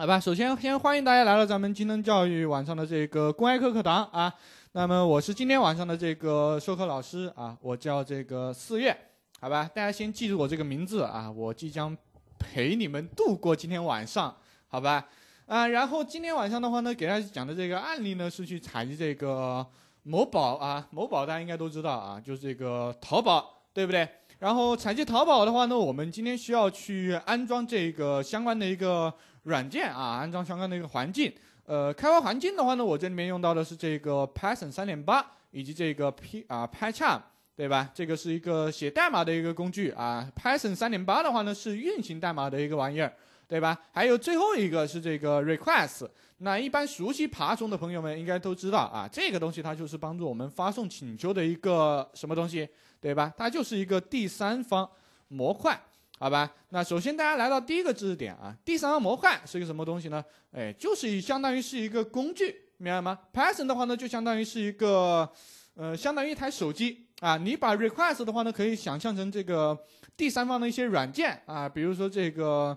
好吧，首先先欢迎大家来到咱们金灯教育晚上的这个公开课课堂啊。那么我是今天晚上的这个授课老师啊，我叫这个四月。好吧，大家先记住我这个名字啊，我即将陪你们度过今天晚上。好吧，啊，然后今天晚上的话呢，给大家讲的这个案例呢是去采集这个某宝啊，某宝大家应该都知道啊，就是这个淘宝，对不对？然后采集淘宝的话呢，我们今天需要去安装这个相关的一个。软件啊，安装相关的一个环境，呃，开发环境的话呢，我这里面用到的是这个 Python 3.8，以及这个 P 啊，PyCharm，对吧？这个是一个写代码的一个工具啊。Python 3.8的话呢，是运行代码的一个玩意儿，对吧？还有最后一个是这个 r e q u e s t 那一般熟悉爬虫的朋友们应该都知道啊，这个东西它就是帮助我们发送请求的一个什么东西，对吧？它就是一个第三方模块。好吧，那首先大家来到第一个知识点啊，第三方模块是一个什么东西呢？哎，就是相当于是一个工具，明白吗？Python 的话呢，就相当于是一个，呃，相当于一台手机啊。你把 request 的话呢，可以想象成这个第三方的一些软件啊，比如说这个，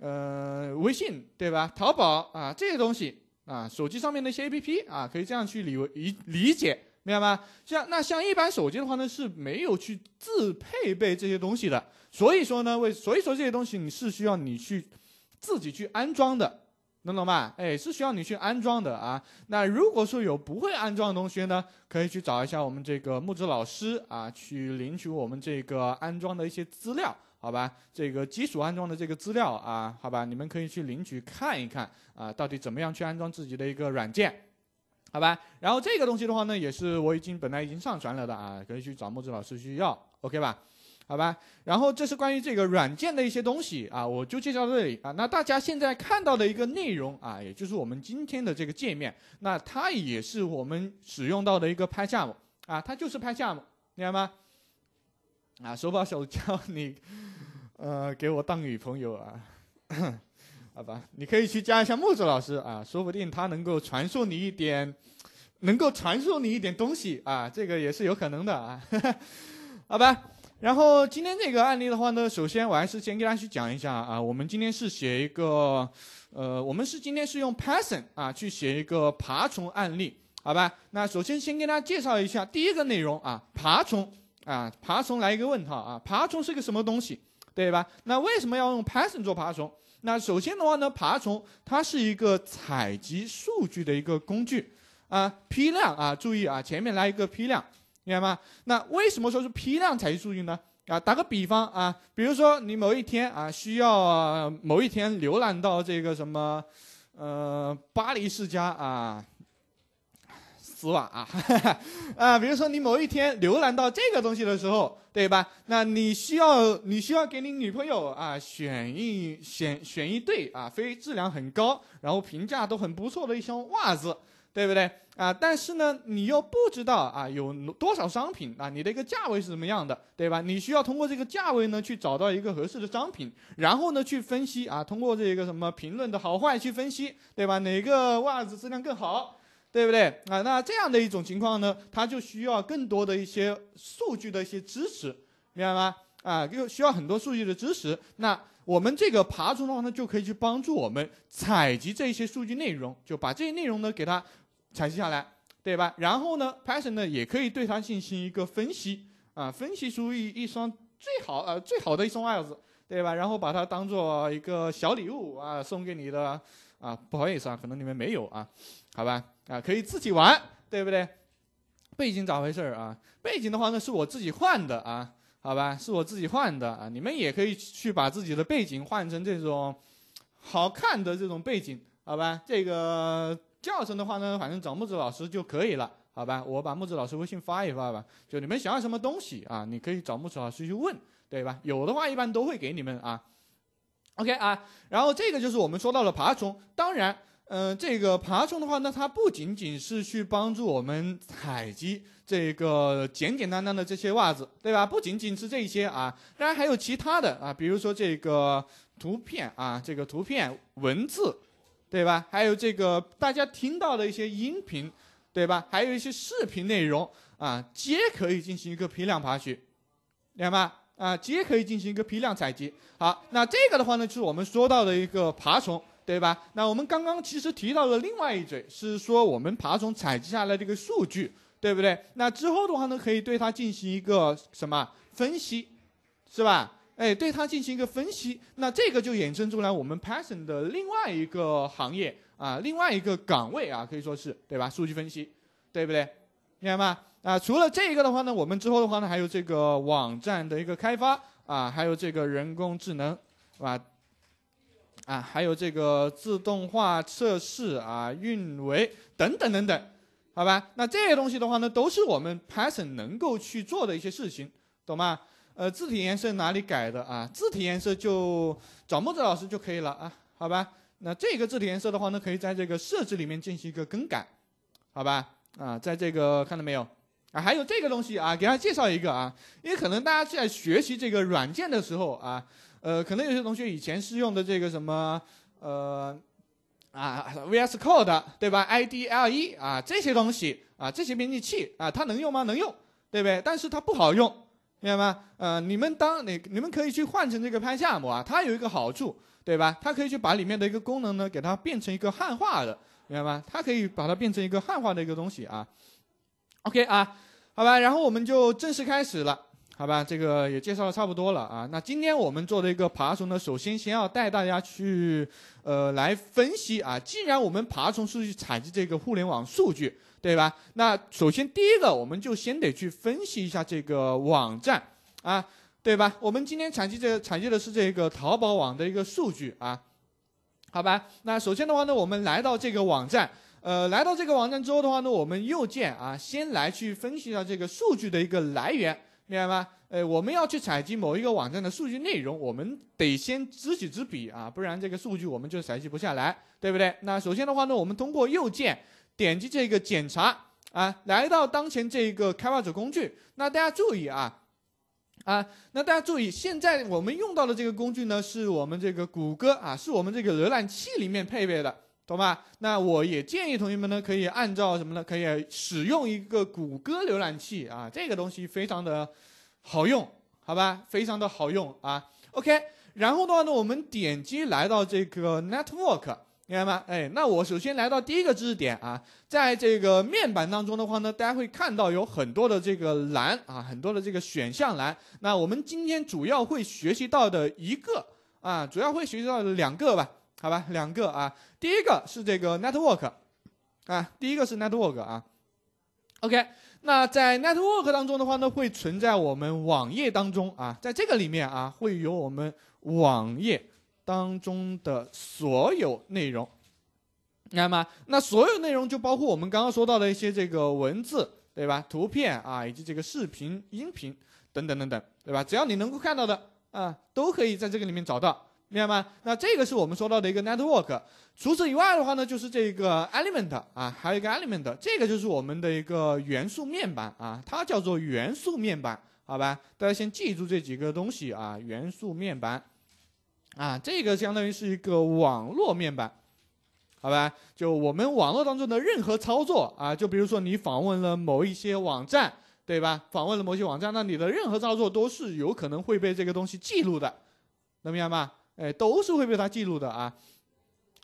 呃，微信对吧？淘宝啊这些东西啊，手机上面的一些 APP 啊，可以这样去理理理解。明白吗？像那像一般手机的话呢，是没有去自配备这些东西的，所以说呢，为所以说这些东西你是需要你去自己去安装的，能懂吧？哎，是需要你去安装的啊。那如果说有不会安装的同学呢，可以去找一下我们这个木子老师啊，去领取我们这个安装的一些资料，好吧？这个基础安装的这个资料啊，好吧？你们可以去领取看一看啊，到底怎么样去安装自己的一个软件。好吧，然后这个东西的话呢，也是我已经本来已经上传了的啊，可以去找木子老师去要，OK 吧？好吧，然后这是关于这个软件的一些东西啊，我就介绍到这里啊。那大家现在看到的一个内容啊，也就是我们今天的这个界面，那它也是我们使用到的一个拍项目啊，它就是拍项目，明白吗？啊，手把手教你，呃，给我当女朋友啊。好吧，你可以去加一下木子老师啊，说不定他能够传授你一点，能够传授你一点东西啊，这个也是有可能的啊。好吧，然后今天这个案例的话呢，首先我还是先给大家去讲一下啊，我们今天是写一个，呃，我们是今天是用 Python 啊去写一个爬虫案例，好吧？那首先先给大家介绍一下第一个内容啊，爬虫啊，爬虫来一个问号啊，爬虫是个什么东西，对吧？那为什么要用 Python 做爬虫？那首先的话呢，爬虫它是一个采集数据的一个工具，啊，批量啊，注意啊，前面来一个批量，明白吗？那为什么说是批量采集数据呢？啊，打个比方啊，比如说你某一天啊，需要某一天浏览到这个什么，呃，巴黎世家啊。丝袜啊，啊，比如说你某一天浏览到这个东西的时候，对吧？那你需要你需要给你女朋友啊选一选选一对啊，非质量很高，然后评价都很不错的一双袜子，对不对啊？但是呢，你又不知道啊有多少商品啊，你的一个价位是什么样的，对吧？你需要通过这个价位呢去找到一个合适的商品，然后呢去分析啊，通过这个什么评论的好坏去分析，对吧？哪个袜子质量更好？对不对啊？那这样的一种情况呢，它就需要更多的一些数据的一些支持，明白吗？啊，又需要很多数据的支持。那我们这个爬虫的话呢，就可以去帮助我们采集这些数据内容，就把这些内容呢给它采集下来，对吧？然后呢，Python 呢也可以对它进行一个分析啊，分析出一一双最好呃最好的一双鞋子，对吧？然后把它当做一个小礼物啊送给你的。啊，不好意思啊，可能你们没有啊，好吧，啊，可以自己玩，对不对？背景咋回事儿啊？背景的话呢，是我自己换的啊，好吧，是我自己换的啊，你们也可以去把自己的背景换成这种好看的这种背景，好吧？这个教程的话呢，反正找木子老师就可以了，好吧？我把木子老师微信发一发吧，就你们想要什么东西啊，你可以找木子老师去问，对吧？有的话一般都会给你们啊。OK 啊，然后这个就是我们说到了爬虫。当然，嗯，这个爬虫的话，那它不仅仅是去帮助我们采集这个简简单单的这些袜子，对吧？不仅仅是这些啊，当然还有其他的啊，比如说这个图片啊，这个图片、文字，对吧？还有这个大家听到的一些音频，对吧？还有一些视频内容啊，皆可以进行一个批量爬取，明白？啊，皆可以进行一个批量采集。好，那这个的话呢，就是我们说到的一个爬虫，对吧？那我们刚刚其实提到了另外一嘴，是说我们爬虫采集下来这个数据，对不对？那之后的话呢，可以对它进行一个什么分析，是吧？哎，对它进行一个分析，那这个就衍生出来我们 Python 的另外一个行业啊，另外一个岗位啊，可以说是对吧？数据分析，对不对？明白吗？啊，除了这一个的话呢，我们之后的话呢，还有这个网站的一个开发啊，还有这个人工智能，是吧？啊，还有这个自动化测试啊、运维等等等等，好吧？那这些东西的话呢，都是我们 Python 能够去做的一些事情，懂吗？呃，字体颜色哪里改的啊？字体颜色就找木子老师就可以了啊，好吧？那这个字体颜色的话呢，可以在这个设置里面进行一个更改，好吧？啊，在这个看到没有？啊，还有这个东西啊，给大家介绍一个啊，因为可能大家在学习这个软件的时候啊，呃，可能有些同学以前是用的这个什么呃啊，VS Code 对吧？IDLE 啊这些东西啊，这些编辑器啊，它能用吗？能用，对不对？但是它不好用，明白吗？呃，你们当你你们可以去换成这个拍夏模啊，它有一个好处，对吧？它可以去把里面的一个功能呢，给它变成一个汉化的，明白吗？它可以把它变成一个汉化的一个东西啊。OK 啊，好吧，然后我们就正式开始了，好吧，这个也介绍的差不多了啊。那今天我们做的一个爬虫呢，首先先要带大家去呃来分析啊。既然我们爬虫数据采集这个互联网数据，对吧？那首先第一个，我们就先得去分析一下这个网站啊，对吧？我们今天采集这个采集的是这个淘宝网的一个数据啊，好吧？那首先的话呢，我们来到这个网站。呃，来到这个网站之后的话呢，我们右键啊，先来去分析一下这个数据的一个来源，明白吗？呃，我们要去采集某一个网站的数据内容，我们得先知己知彼啊，不然这个数据我们就采集不下来，对不对？那首先的话呢，我们通过右键点击这个检查啊，来到当前这一个开发者工具。那大家注意啊，啊，那大家注意，现在我们用到的这个工具呢，是我们这个谷歌啊，是我们这个浏览器里面配备的。懂吧？那我也建议同学们呢，可以按照什么呢？可以使用一个谷歌浏览器啊，这个东西非常的好用，好吧？非常的好用啊。OK，然后的话呢，我们点击来到这个 Network，明白吗？哎，那我首先来到第一个知识点啊，在这个面板当中的话呢，大家会看到有很多的这个栏啊，很多的这个选项栏。那我们今天主要会学习到的一个啊，主要会学习到的两个吧。好吧，两个啊，第一个是这个 network，啊，第一个是 network 啊，OK，那在 network 当中的话呢，会存在我们网页当中啊，在这个里面啊，会有我们网页当中的所有内容，明白吗？那所有内容就包括我们刚刚说到的一些这个文字，对吧？图片啊，以及这个视频、音频等等等等，对吧？只要你能够看到的啊，都可以在这个里面找到。明白吗？那这个是我们说到的一个 network。除此以外的话呢，就是这个 element 啊，还有一个 element，这个就是我们的一个元素面板啊，它叫做元素面板，好吧？大家先记住这几个东西啊，元素面板啊，这个相当于是一个网络面板，好吧？就我们网络当中的任何操作啊，就比如说你访问了某一些网站，对吧？访问了某些网站，那你的任何操作都是有可能会被这个东西记录的，能明白吗？哎，都是会被它记录的啊。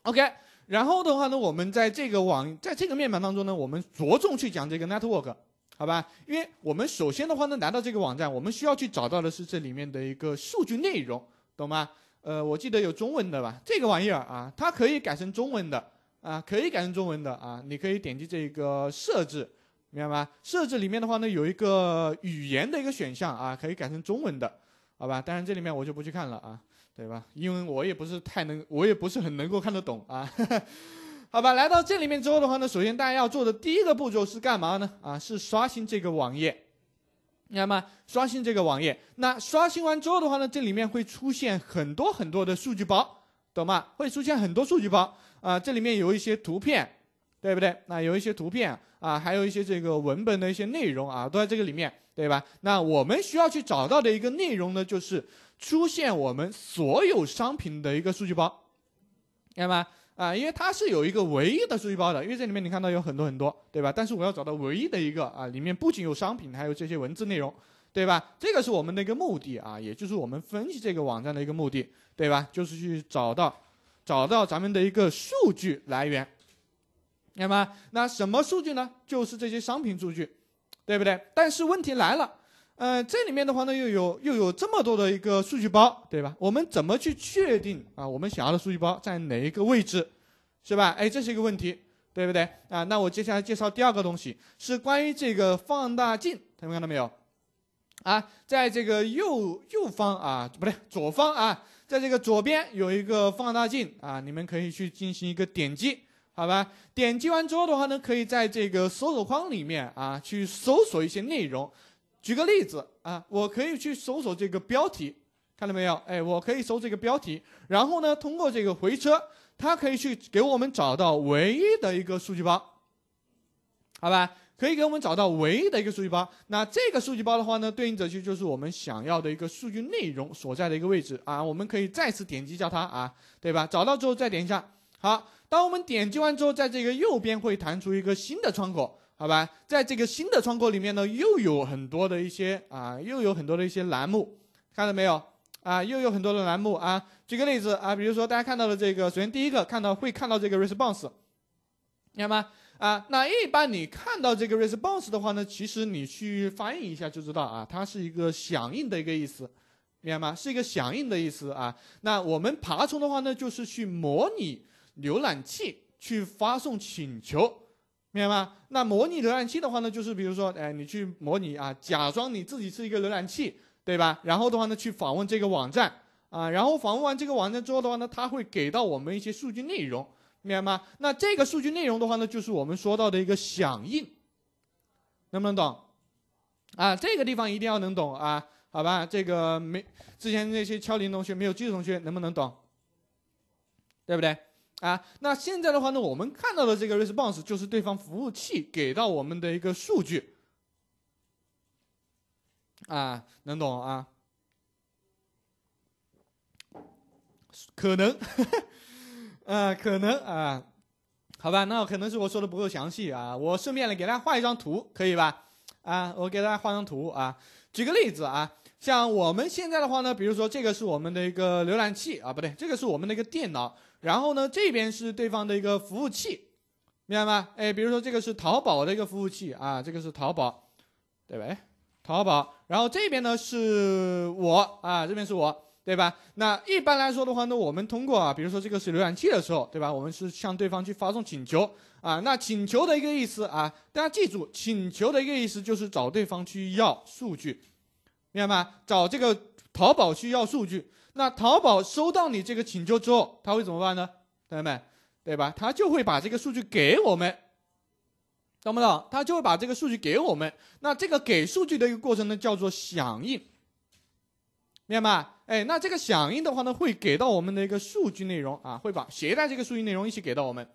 OK，然后的话呢，我们在这个网在这个面板当中呢，我们着重去讲这个 network，好吧？因为我们首先的话呢，来到这个网站，我们需要去找到的是这里面的一个数据内容，懂吗？呃，我记得有中文的吧？这个玩意儿啊，它可以改成中文的啊，可以改成中文的啊。你可以点击这个设置，明白吗？设置里面的话呢，有一个语言的一个选项啊，可以改成中文的，好吧？当然这里面我就不去看了啊。对吧？因为我也不是太能，我也不是很能够看得懂啊。好吧，来到这里面之后的话呢，首先大家要做的第一个步骤是干嘛呢？啊，是刷新这个网页，明白吗？刷新这个网页。那刷新完之后的话呢，这里面会出现很多很多的数据包，懂吗？会出现很多数据包啊，这里面有一些图片，对不对？那有一些图片啊，还有一些这个文本的一些内容啊，都在这个里面，对吧？那我们需要去找到的一个内容呢，就是。出现我们所有商品的一个数据包，看到吗？啊，因为它是有一个唯一的数据包的，因为这里面你看到有很多很多，对吧？但是我要找到唯一的一个啊，里面不仅有商品，还有这些文字内容，对吧？这个是我们的一个目的啊，也就是我们分析这个网站的一个目的，对吧？就是去找到找到咱们的一个数据来源，看到吗？那什么数据呢？就是这些商品数据，对不对？但是问题来了。呃，这里面的话呢，又有又有这么多的一个数据包，对吧？我们怎么去确定啊？我们想要的数据包在哪一个位置，是吧？哎，这是一个问题，对不对？啊，那我接下来介绍第二个东西，是关于这个放大镜，同学们看到没有？啊，在这个右右方啊，不对，左方啊，在这个左边有一个放大镜啊，你们可以去进行一个点击，好吧？点击完之后的话呢，可以在这个搜索框里面啊，去搜索一些内容。举个例子啊，我可以去搜索这个标题，看到没有？哎，我可以搜这个标题，然后呢，通过这个回车，它可以去给我们找到唯一的一个数据包，好吧？可以给我们找到唯一的一个数据包。那这个数据包的话呢，对应着就就是我们想要的一个数据内容所在的一个位置啊。我们可以再次点击一下它啊，对吧？找到之后再点一下。好，当我们点击完之后，在这个右边会弹出一个新的窗口。好吧，在这个新的窗口里面呢，又有很多的一些啊，又有很多的一些栏目，看到没有？啊，又有很多的栏目啊。举个例子啊，比如说大家看到的这个，首先第一个看到会看到这个 response，明白吗？啊，那一般你看到这个 response 的话呢，其实你去翻译一下就知道啊，它是一个响应的一个意思，明白吗？是一个响应的意思啊。那我们爬虫的话呢，就是去模拟浏览器去发送请求。明白吗？那模拟浏览器的话呢，就是比如说，哎，你去模拟啊，假装你自己是一个浏览器，对吧？然后的话呢，去访问这个网站啊，然后访问完这个网站之后的话呢，它会给到我们一些数据内容，明白吗？那这个数据内容的话呢，就是我们说到的一个响应，能不能懂？啊，这个地方一定要能懂啊，好吧？这个没之前那些敲零同学没有记住同学能不能懂？对不对？啊，那现在的话呢，我们看到的这个 response 就是对方服务器给到我们的一个数据。啊，能懂啊？可能，啊，可能啊，好吧，那可能是我说的不够详细啊。我顺便呢给大家画一张图，可以吧？啊，我给大家画张图啊。举个例子啊，像我们现在的话呢，比如说这个是我们的一个浏览器啊，不对，这个是我们的一个电脑。然后呢，这边是对方的一个服务器，明白吗？哎，比如说这个是淘宝的一个服务器啊，这个是淘宝，对吧？淘宝。然后这边呢是我啊，这边是我，对吧？那一般来说的话呢，我们通过啊，比如说这个是浏览器的时候，对吧？我们是向对方去发送请求啊。那请求的一个意思啊，大家记住，请求的一个意思就是找对方去要数据，明白吗？找这个淘宝去要数据。那淘宝收到你这个请求之后，他会怎么办呢？同学们，对吧？他就会把这个数据给我们，懂不懂？他就会把这个数据给我们。那这个给数据的一个过程呢，叫做响应，明白吗？哎，那这个响应的话呢，会给到我们的一个数据内容啊，会把携带这个数据内容一起给到我们，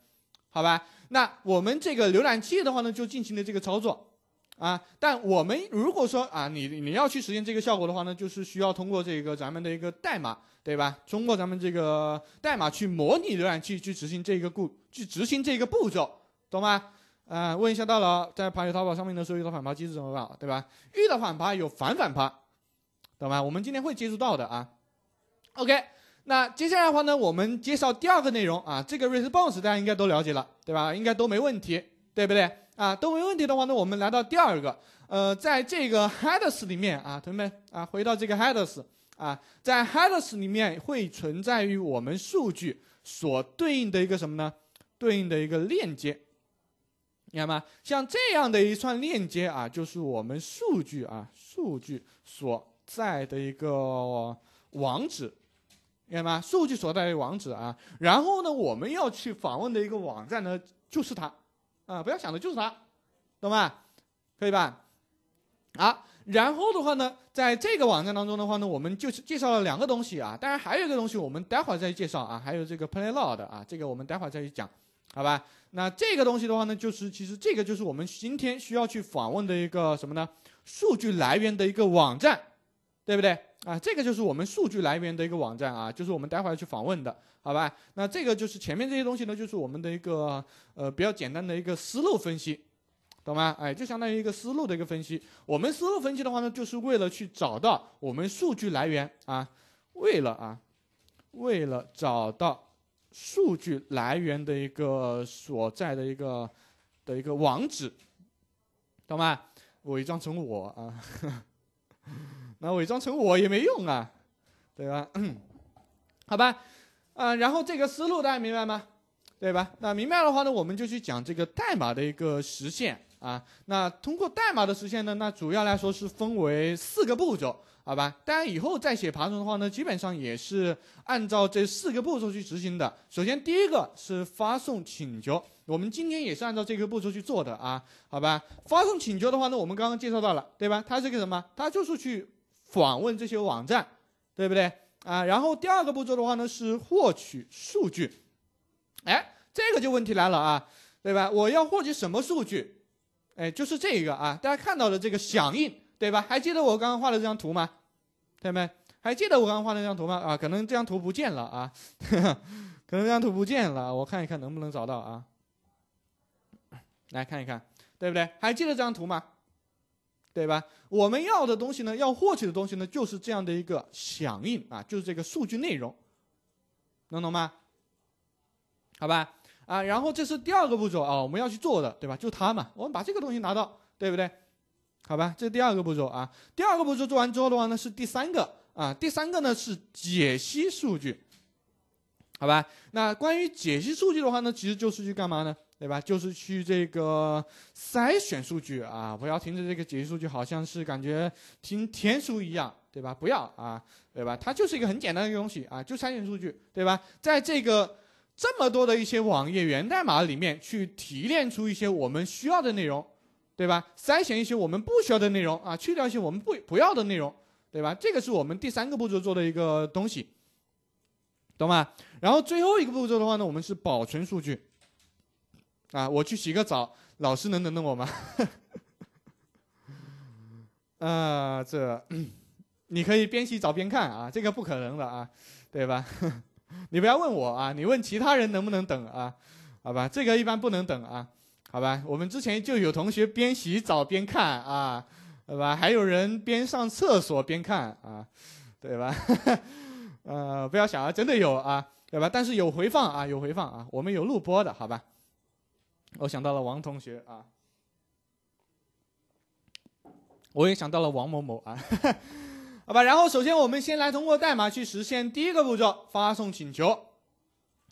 好吧？那我们这个浏览器的话呢，就进行了这个操作。啊，但我们如果说啊，你你要去实现这个效果的话呢，就是需要通过这个咱们的一个代码，对吧？通过咱们这个代码去模拟浏览器去执行这个步，去执行这个步骤，懂吗？啊，问一下大佬，在爬友淘宝上面的时候遇到反爬机制怎么办？对吧？遇到反爬有反反爬，懂吗？我们今天会接触到的啊。OK，那接下来的话呢，我们介绍第二个内容啊，这个 r e s p o n s e 大家应该都了解了，对吧？应该都没问题，对不对？啊，都没问题的话呢，我们来到第二个，呃，在这个 headers 里面啊，同学们啊，回到这个 headers 啊，在 headers 里面会存在于我们数据所对应的一个什么呢？对应的一个链接，你看吗？像这样的一串链接啊，就是我们数据啊，数据所在的一个网址，明白吗？数据所在的网址啊，然后呢，我们要去访问的一个网站呢，就是它。啊，不要想的就是它，懂吧？可以吧？好，然后的话呢，在这个网站当中的话呢，我们就是介绍了两个东西啊，当然还有一个东西，我们待会儿再介绍啊，还有这个 Playload 啊，这个我们待会儿再去讲，好吧？那这个东西的话呢，就是其实这个就是我们今天需要去访问的一个什么呢？数据来源的一个网站，对不对？啊，这个就是我们数据来源的一个网站啊，就是我们待会儿要去访问的。好吧，那这个就是前面这些东西呢，就是我们的一个呃比较简单的一个思路分析，懂吗？哎，就相当于一个思路的一个分析。我们思路分析的话呢，就是为了去找到我们数据来源啊，为了啊，为了找到数据来源的一个所在的一个的一个网址，懂吗？伪装成我啊，那伪装成我也没用啊，对吧？好吧。啊，然后这个思路大家明白吗？对吧？那明白的话呢，我们就去讲这个代码的一个实现啊。那通过代码的实现呢，那主要来说是分为四个步骤，好吧？大家以后再写爬虫的话呢，基本上也是按照这四个步骤去执行的。首先，第一个是发送请求，我们今天也是按照这个步骤去做的啊，好吧？发送请求的话呢，我们刚刚介绍到了，对吧？它这个什么？它就是去访问这些网站，对不对？啊，然后第二个步骤的话呢是获取数据，哎，这个就问题来了啊，对吧？我要获取什么数据？哎，就是这个啊，大家看到的这个响应，对吧？还记得我刚刚画的这张图吗？看学没？还记得我刚刚画的那张图吗？啊，可能这张图不见了啊，可能这张图不见了，我看一看能不能找到啊？来看一看，对不对？还记得这张图吗？对吧？我们要的东西呢，要获取的东西呢，就是这样的一个响应啊，就是这个数据内容，能懂吗？好吧，啊，然后这是第二个步骤啊，我们要去做的，对吧？就它嘛，我们把这个东西拿到，对不对？好吧，这是第二个步骤啊。第二个步骤做完之后的话呢，是第三个啊，第三个呢是解析数据，好吧？那关于解析数据的话呢，其实就是去干嘛呢？对吧？就是去这个筛选数据啊！不要听着这个解析数据好像是感觉听天书一样，对吧？不要啊，对吧？它就是一个很简单的一个东西啊，就筛选数据，对吧？在这个这么多的一些网页源代码里面去提炼出一些我们需要的内容，对吧？筛选一些我们不需要的内容啊，去掉一些我们不不要的内容，对吧？这个是我们第三个步骤做的一个东西，懂吗？然后最后一个步骤的话呢，我们是保存数据。啊，我去洗个澡，老师能等等我吗？啊，这你可以边洗澡边看啊，这个不可能的啊，对吧？你不要问我啊，你问其他人能不能等啊？好吧，这个一般不能等啊，好吧？我们之前就有同学边洗澡边看啊，对吧？还有人边上厕所边看啊，对吧？呃，不要想啊，真的有啊，对吧？但是有回放啊，有回放啊，我们有录播的，好吧？我想到了王同学啊，我也想到了王某某啊，好吧。然后首先我们先来通过代码去实现第一个步骤，发送请求，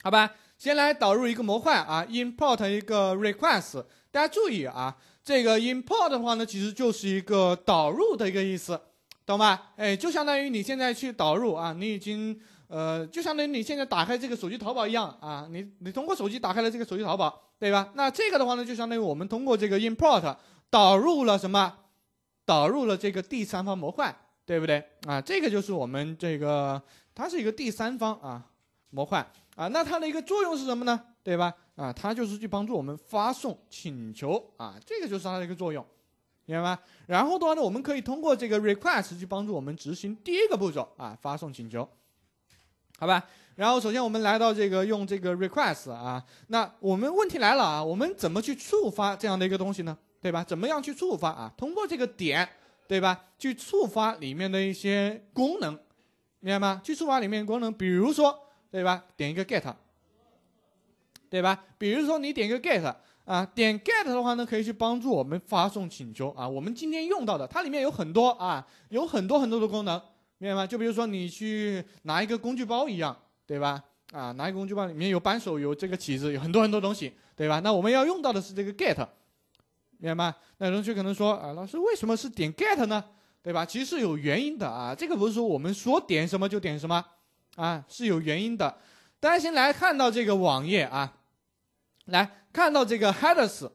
好吧。先来导入一个模块啊，import 一个 request。大家注意啊，这个 import 的话呢，其实就是一个导入的一个意思，懂吧？哎，就相当于你现在去导入啊，你已经呃，就相当于你现在打开这个手机淘宝一样啊，你你通过手机打开了这个手机淘宝。对吧？那这个的话呢，就相当于我们通过这个 import 导入了什么？导入了这个第三方模块，对不对啊？这个就是我们这个，它是一个第三方啊模块啊。那它的一个作用是什么呢？对吧？啊，它就是去帮助我们发送请求啊。这个就是它的一个作用，明白吗？然后的话呢，我们可以通过这个 request 去帮助我们执行第一个步骤啊，发送请求，好吧？然后首先我们来到这个用这个 request 啊，那我们问题来了啊，我们怎么去触发这样的一个东西呢？对吧？怎么样去触发啊？通过这个点，对吧？去触发里面的一些功能，明白吗？去触发里面功能，比如说，对吧？点一个 get，对吧？比如说你点一个 get 啊，点 get 的话呢，可以去帮助我们发送请求啊。我们今天用到的，它里面有很多啊，有很多很多的功能，明白吗？就比如说你去拿一个工具包一样。对吧？啊，拿一个工具包，里面有扳手，有这个起子，有很多很多东西，对吧？那我们要用到的是这个 get，明白吗？那同学可能说啊，老师为什么是点 get 呢？对吧？其实是有原因的啊，这个不是说我们说点什么就点什么啊，是有原因的。大家先来看到这个网页啊，来看到这个 headers，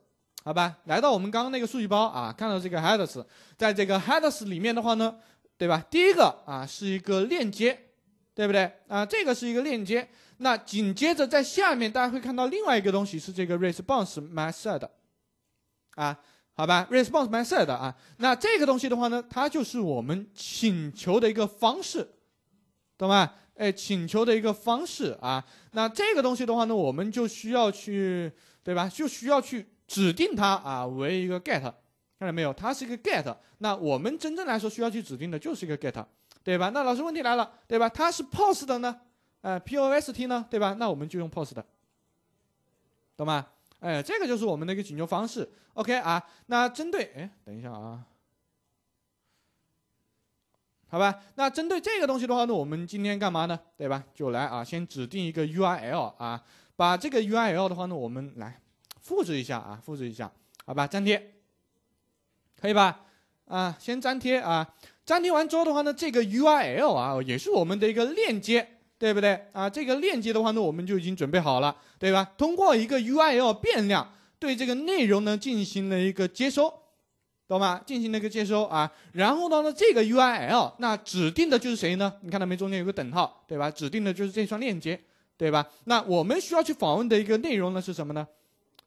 好吧？来到我们刚刚那个数据包啊，看到这个 headers，在这个 headers 里面的话呢，对吧？第一个啊是一个链接。对不对啊？这个是一个链接。那紧接着在下面，大家会看到另外一个东西是这个 response method 啊，好吧？response method 啊。那这个东西的话呢，它就是我们请求的一个方式，懂吗？哎，请求的一个方式啊。那这个东西的话呢，我们就需要去，对吧？就需要去指定它啊为一个 get，看到没有？它是一个 get。那我们真正来说需要去指定的就是一个 get。对吧？那老师问题来了，对吧？它是 POST 的呢，哎，POST 呢，对吧？那我们就用 POST 的，懂吗？哎，这个就是我们的一个请求方式。OK 啊，那针对哎，等一下啊，好吧，那针对这个东西的话呢，我们今天干嘛呢？对吧？就来啊，先指定一个 URL 啊，把这个 URL 的话呢，我们来复制一下啊，复制一下，好吧？粘贴，可以吧？啊，先粘贴啊。粘贴完之后的话呢，这个 URL 啊也是我们的一个链接，对不对啊？这个链接的话呢，我们就已经准备好了，对吧？通过一个 URL 变量对这个内容呢进行了一个接收，懂吗？进行了一个接收啊。然后到了这个 URL，那指定的就是谁呢？你看到没？中间有个等号，对吧？指定的就是这串链接，对吧？那我们需要去访问的一个内容呢是什么呢？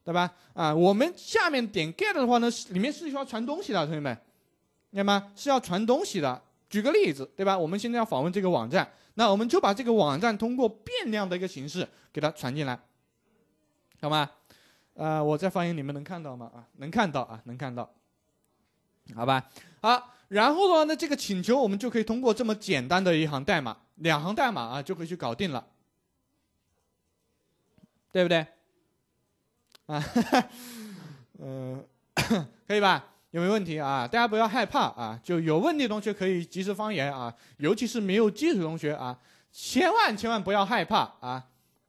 对吧？啊，我们下面点 GET 的话呢，是里面是需要传东西的，同学们。那么吗？是要传东西的。举个例子，对吧？我们现在要访问这个网站，那我们就把这个网站通过变量的一个形式给它传进来，好吗？呃，我在发言，你们能看到吗？啊，能看到啊，能看到。好吧，好，然后的话，那这个请求我们就可以通过这么简单的一行代码，两行代码啊，就可以去搞定了，对不对？啊，嗯，可以吧？有没问题啊？大家不要害怕啊！就有问题的同学可以及时发言啊！尤其是没有基础同学啊，千万千万不要害怕啊！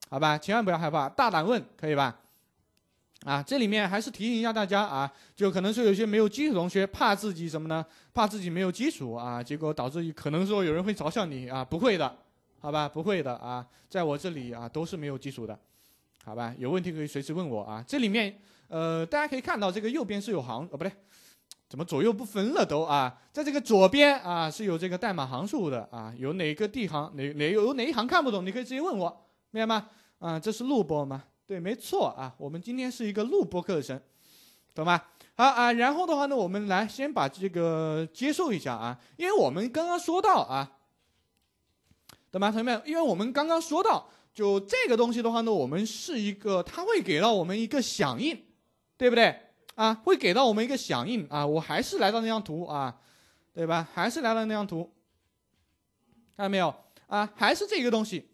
好吧，千万不要害怕，大胆问，可以吧？啊，这里面还是提醒一下大家啊，就可能是有些没有基础同学怕自己什么呢？怕自己没有基础啊，结果导致可能说有人会嘲笑你啊？不会的，好吧，不会的啊，在我这里啊都是没有基础的，好吧？有问题可以随时问我啊！这里面呃，大家可以看到这个右边是有行哦，不对。怎么左右不分了都啊？在这个左边啊，是有这个代码行数的啊。有哪个地行哪哪有哪一行看不懂？你可以直接问我，明白吗？啊，这是录播吗？对，没错啊。我们今天是一个录播课程，懂吗？好啊。然后的话呢，我们来先把这个接受一下啊，因为我们刚刚说到啊，懂吗，同学们？因为我们刚刚说到，就这个东西的话呢，我们是一个，它会给到我们一个响应，对不对？啊，会给到我们一个响应啊，我还是来到那张图啊，对吧？还是来到那张图，看到没有？啊，还是这个东西，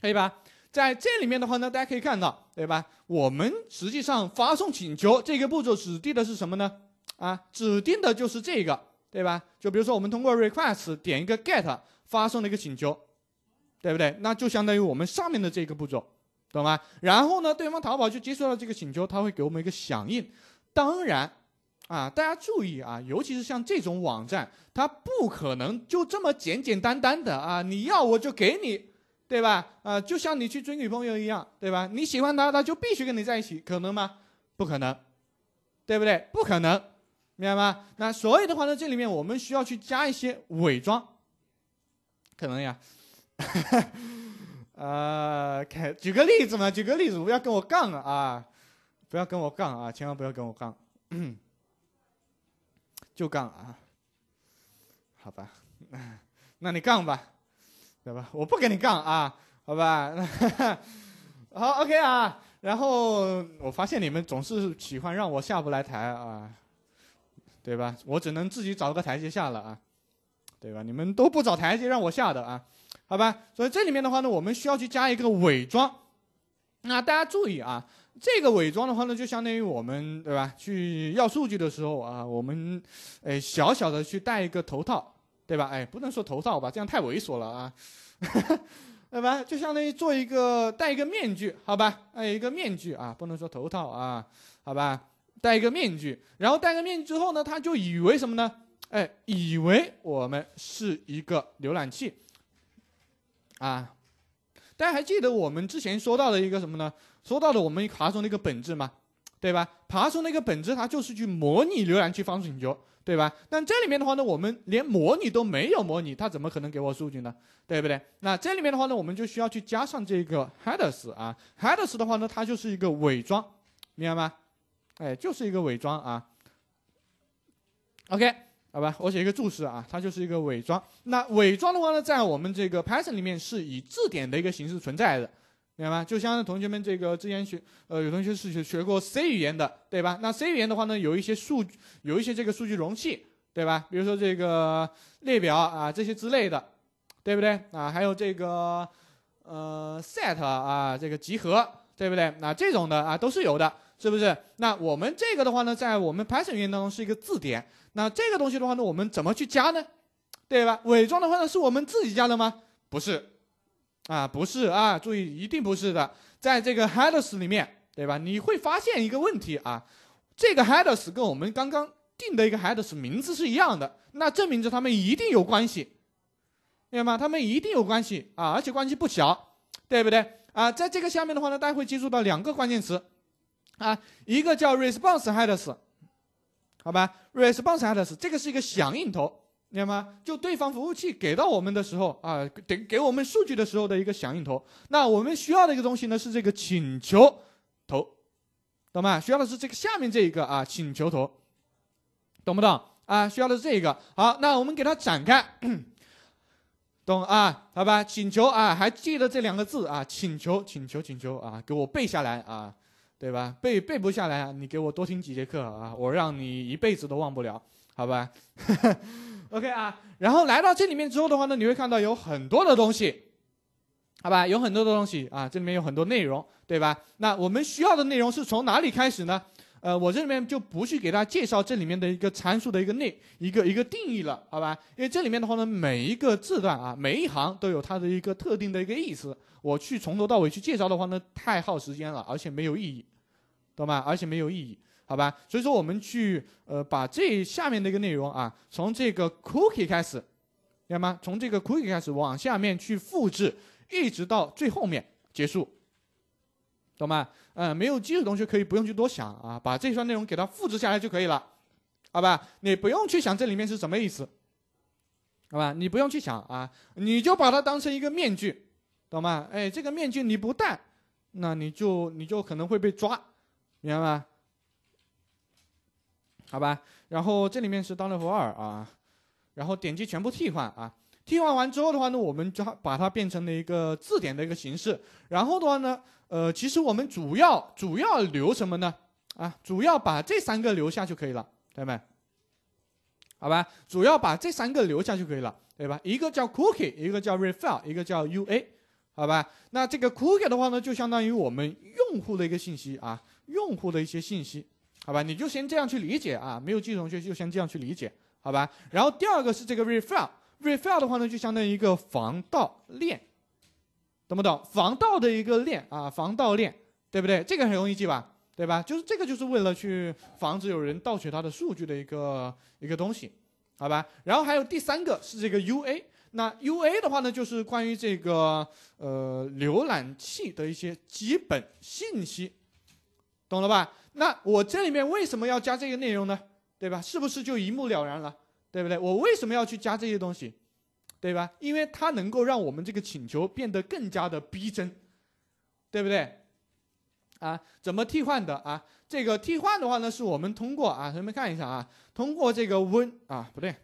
可以吧？在这里面的话呢，大家可以看到，对吧？我们实际上发送请求这个步骤指定的是什么呢？啊，指定的就是这个，对吧？就比如说我们通过 request 点一个 get 发送的一个请求，对不对？那就相当于我们上面的这个步骤。懂吗？然后呢，对方淘宝就接收到这个请求，他会给我们一个响应。当然，啊，大家注意啊，尤其是像这种网站，它不可能就这么简简单单的啊，你要我就给你，对吧？啊，就像你去追女朋友一样，对吧？你喜欢她，她就必须跟你在一起，可能吗？不可能，对不对？不可能，明白吗？那所以的话呢，这里面我们需要去加一些伪装，可能呀。呃，开，举个例子嘛，举个例子，不要跟我杠啊，不要跟我杠啊，千万不要跟我杠，就杠啊，好吧，那你杠吧，对吧？我不跟你杠啊，好吧？好，OK 啊。然后我发现你们总是喜欢让我下不来台啊，对吧？我只能自己找个台阶下了啊，对吧？你们都不找台阶让我下的啊。好吧，所以这里面的话呢，我们需要去加一个伪装。那大家注意啊，这个伪装的话呢，就相当于我们对吧？去要数据的时候啊，我们，哎小小的去戴一个头套，对吧？哎，不能说头套吧，这样太猥琐了啊，对吧？就相当于做一个戴一个面具，好吧？哎，一个面具啊，不能说头套啊，好吧？戴一个面具，然后戴个面具之后呢，他就以为什么呢？哎，以为我们是一个浏览器。啊，大家还记得我们之前说到的一个什么呢？说到的我们爬虫的一个本质吗？对吧？爬虫的一个本质，它就是去模拟浏览器发送请求，对吧？但这里面的话呢，我们连模拟都没有模拟，它怎么可能给我数据呢？对不对？那这里面的话呢，我们就需要去加上这个 headers 啊，headers 的话呢，它就是一个伪装，明白吗？哎，就是一个伪装啊。OK。好吧，我写一个注释啊，它就是一个伪装。那伪装的话呢，在我们这个 Python 里面是以字典的一个形式存在的，明白吗？就像同学们这个之前学，呃，有同学是学学过 C 语言的，对吧？那 C 语言的话呢，有一些数，有一些这个数据容器，对吧？比如说这个列表啊，这些之类的，对不对啊？还有这个呃 set 啊，这个集合，对不对？那这种的啊，都是有的。是不是？那我们这个的话呢，在我们 Python 语言当中是一个字典。那这个东西的话呢，我们怎么去加呢？对吧？伪装的话呢，是我们自己加的吗？不是，啊，不是啊，注意，一定不是的。在这个 headers 里面，对吧？你会发现一个问题啊，这个 headers 跟我们刚刚定的一个 headers 名字是一样的，那证明着他们一定有关系，明白吗？他们一定有关系啊，而且关系不小，对不对？啊，在这个下面的话呢，大家会接触到两个关键词。啊，一个叫 response headers，好吧，response headers 这个是一个响应头，明白吗？就对方服务器给到我们的时候啊，得给我们数据的时候的一个响应头。那我们需要的一个东西呢是这个请求头，懂吗？需要的是这个下面这一个啊，请求头，懂不懂？啊，需要的是这一个。好，那我们给它展开，懂啊？好吧，请求啊，还记得这两个字啊？请求，请求，请求啊，给我背下来啊！对吧？背背不下来啊！你给我多听几节课啊！我让你一辈子都忘不了，好吧？OK 啊。然后来到这里面之后的话呢，你会看到有很多的东西，好吧？有很多的东西啊，这里面有很多内容，对吧？那我们需要的内容是从哪里开始呢？呃，我这里面就不去给大家介绍这里面的一个参数的一个内一个一个定义了，好吧？因为这里面的话呢，每一个字段啊，每一行都有它的一个特定的一个意思。我去从头到尾去介绍的话呢，太耗时间了，而且没有意义。懂吗？而且没有意义，好吧？所以说我们去呃，把这下面的一个内容啊，从这个 cookie 开始，明白吗？从这个 cookie 开始往下面去复制，一直到最后面结束，懂吗？呃，没有基础同学可以不用去多想啊，把这串内容给它复制下来就可以了，好吧？你不用去想这里面是什么意思，好吧？你不用去想啊，你就把它当成一个面具，懂吗？哎，这个面具你不戴，那你就你就可能会被抓。明白吗？好吧，然后这里面是 d o u b for 啊，然后点击全部替换啊，替换完之后的话呢，我们就把它变成了一个字典的一个形式。然后的话呢，呃，其实我们主要主要留什么呢？啊，主要把这三个留下就可以了，同学们。好吧，主要把这三个留下就可以了，对吧？一个叫 cookie，一个叫 r e f e r l 一个叫 ua，好吧？那这个 cookie 的话呢，就相当于我们用户的一个信息啊。用户的一些信息，好吧，你就先这样去理解啊。没有记的同学就先这样去理解，好吧。然后第二个是这个 referr，referr 的话呢，就相当于一个防盗链，懂不懂？防盗的一个链啊，防盗链，对不对？这个很容易记吧，对吧？就是这个，就是为了去防止有人盗取它的数据的一个一个东西，好吧。然后还有第三个是这个 UA，那 UA 的话呢，就是关于这个呃浏览器的一些基本信息。懂了吧？那我这里面为什么要加这个内容呢？对吧？是不是就一目了然了？对不对？我为什么要去加这些东西？对吧？因为它能够让我们这个请求变得更加的逼真，对不对？啊，怎么替换的啊？这个替换的话呢，是我们通过啊，同学们看一下啊，通过这个 Win 啊，不对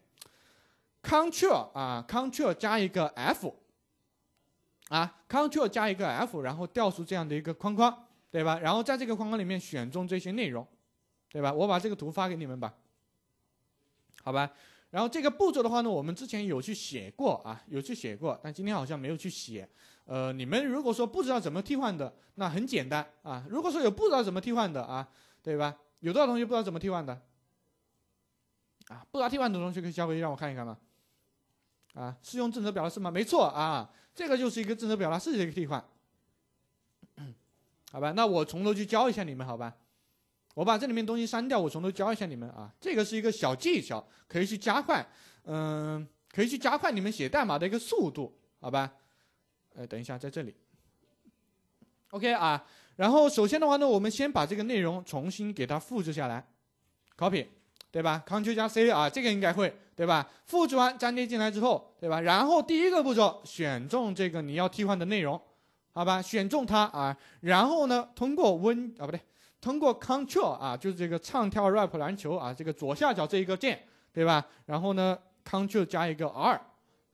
，Control 啊，Control 加一个 F 啊，Control 加一个 F，然后调出这样的一个框框。对吧？然后在这个框框里面选中这些内容，对吧？我把这个图发给你们吧。好吧。然后这个步骤的话呢，我们之前有去写过啊，有去写过，但今天好像没有去写。呃，你们如果说不知道怎么替换的，那很简单啊。如果说有不知道怎么替换的啊，对吧？有多少同学不知道怎么替换的？啊，不知道替换的同学可以交回去让我看一看吗？啊，是用正则表达式吗？没错啊，这个就是一个正则表达式的一个替换。好吧，那我从头去教一下你们，好吧？我把这里面东西删掉，我从头教一下你们啊。这个是一个小技巧，可以去加快，嗯，可以去加快你们写代码的一个速度，好吧？哎，等一下，在这里。OK 啊，然后首先的话呢，我们先把这个内容重新给它复制下来，copy，对吧？Ctrl 加 C 啊，这个应该会对吧？复制完粘贴进来之后，对吧？然后第一个步骤，选中这个你要替换的内容。好吧，选中它啊，然后呢，通过 Win 啊不对，通过 Ctrl 啊，就是这个唱跳 rap 篮球啊，这个左下角这一个键，对吧？然后呢，Ctrl 加一个 R，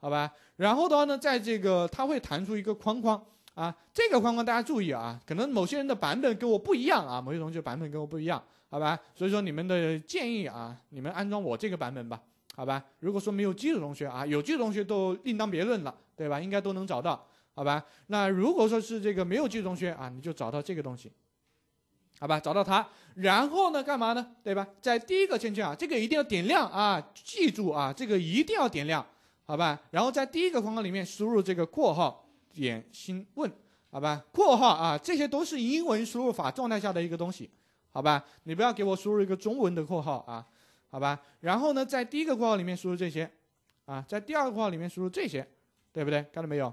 好吧？然后的话呢，在这个它会弹出一个框框啊，这个框框大家注意啊，可能某些人的版本跟我不一样啊，某些同学版本跟我不一样，好吧？所以说你们的建议啊，你们安装我这个版本吧，好吧？如果说没有基础同学啊，有基础同学都另当别论了，对吧？应该都能找到。好吧，那如果说是这个没有记住同学啊，你就找到这个东西，好吧，找到它，然后呢，干嘛呢？对吧？在第一个圈圈啊，这个一定要点亮啊，记住啊，这个一定要点亮，好吧？然后在第一个框框里面输入这个括号点星问，好吧？括号啊，这些都是英文输入法状态下的一个东西，好吧？你不要给我输入一个中文的括号啊，好吧？然后呢，在第一个括号里面输入这些，啊，在第二个括号里面输入这些，对不对？看到没有？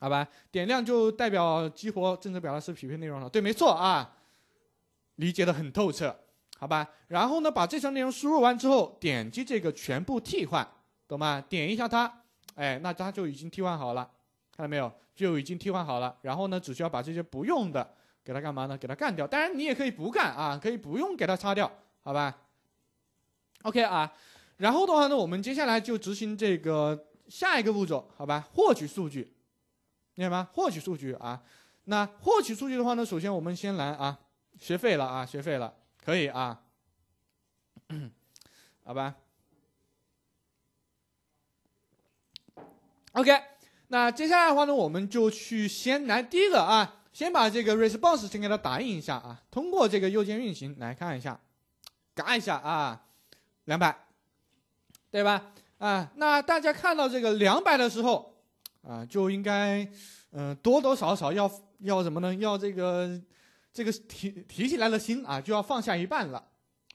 好吧，点亮就代表激活政策表达式匹配内容了。对，没错啊，理解的很透彻。好吧，然后呢，把这项内容输入完之后，点击这个全部替换，懂吗？点一下它，哎，那它就已经替换好了。看到没有？就已经替换好了。然后呢，只需要把这些不用的给它干嘛呢？给它干掉。当然，你也可以不干啊，可以不用给它擦掉。好吧。OK 啊，然后的话呢，我们接下来就执行这个下一个步骤，好吧？获取数据。明白吗？获取数据啊，那获取数据的话呢，首先我们先来啊，学废了啊，学废了，可以啊，好吧。OK，那接下来的话呢，我们就去先来第一个啊，先把这个 r e s p o n s e 先给它打印一下啊，通过这个右键运行来看一下，嘎一下啊，两百，对吧？啊，那大家看到这个两百的时候。啊，就应该，嗯，多多少少要要什么呢？要这个，这个提提起来的心啊，就要放下一半了，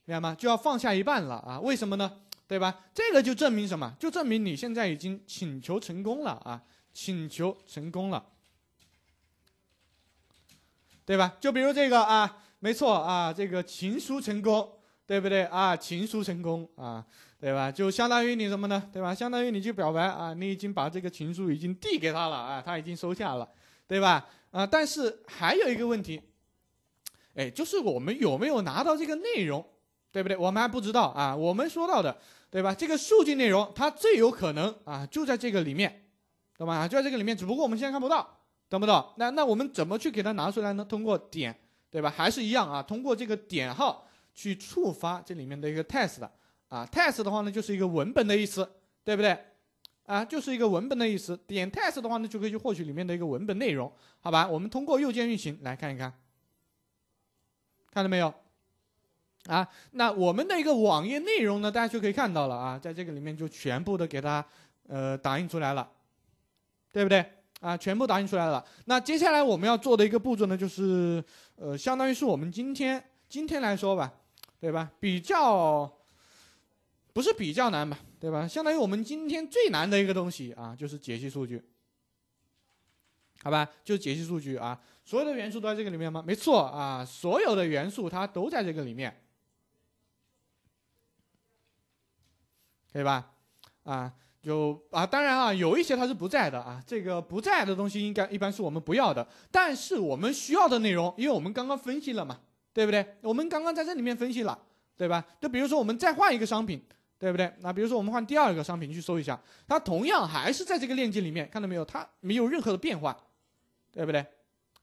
明白吗？就要放下一半了啊？为什么呢？对吧？这个就证明什么？就证明你现在已经请求成功了啊！请求成功了，对吧？就比如这个啊，没错啊，这个情书成功，对不对啊？情书成功啊！对吧？就相当于你什么呢？对吧？相当于你去表白啊，你已经把这个情书已经递给他了啊，他已经收下了，对吧？啊，但是还有一个问题，哎，就是我们有没有拿到这个内容，对不对？我们还不知道啊。我们说到的，对吧？这个数据内容，它最有可能啊，就在这个里面，懂吗？就在这个里面，只不过我们现在看不到，懂不懂？那那我们怎么去给它拿出来呢？通过点，对吧？还是一样啊，通过这个点号去触发这里面的一个 test 的。啊 t e s t 的话呢，就是一个文本的意思，对不对？啊，就是一个文本的意思。点 t e s t 的话呢，就可以去获取里面的一个文本内容，好吧？我们通过右键运行来看一看，看到没有？啊，那我们的一个网页内容呢，大家就可以看到了啊，在这个里面就全部的给它呃打印出来了，对不对？啊，全部打印出来了。那接下来我们要做的一个步骤呢，就是呃，相当于是我们今天今天来说吧，对吧？比较。不是比较难吧，对吧？相当于我们今天最难的一个东西啊，就是解析数据，好吧？就解析数据啊，所有的元素都在这个里面吗？没错啊，所有的元素它都在这个里面，可以吧？啊，就啊，当然啊，有一些它是不在的啊，这个不在的东西应该一般是我们不要的，但是我们需要的内容，因为我们刚刚分析了嘛，对不对？我们刚刚在这里面分析了，对吧？就比如说我们再换一个商品。对不对？那比如说我们换第二个商品去搜一下，它同样还是在这个链接里面，看到没有？它没有任何的变化，对不对？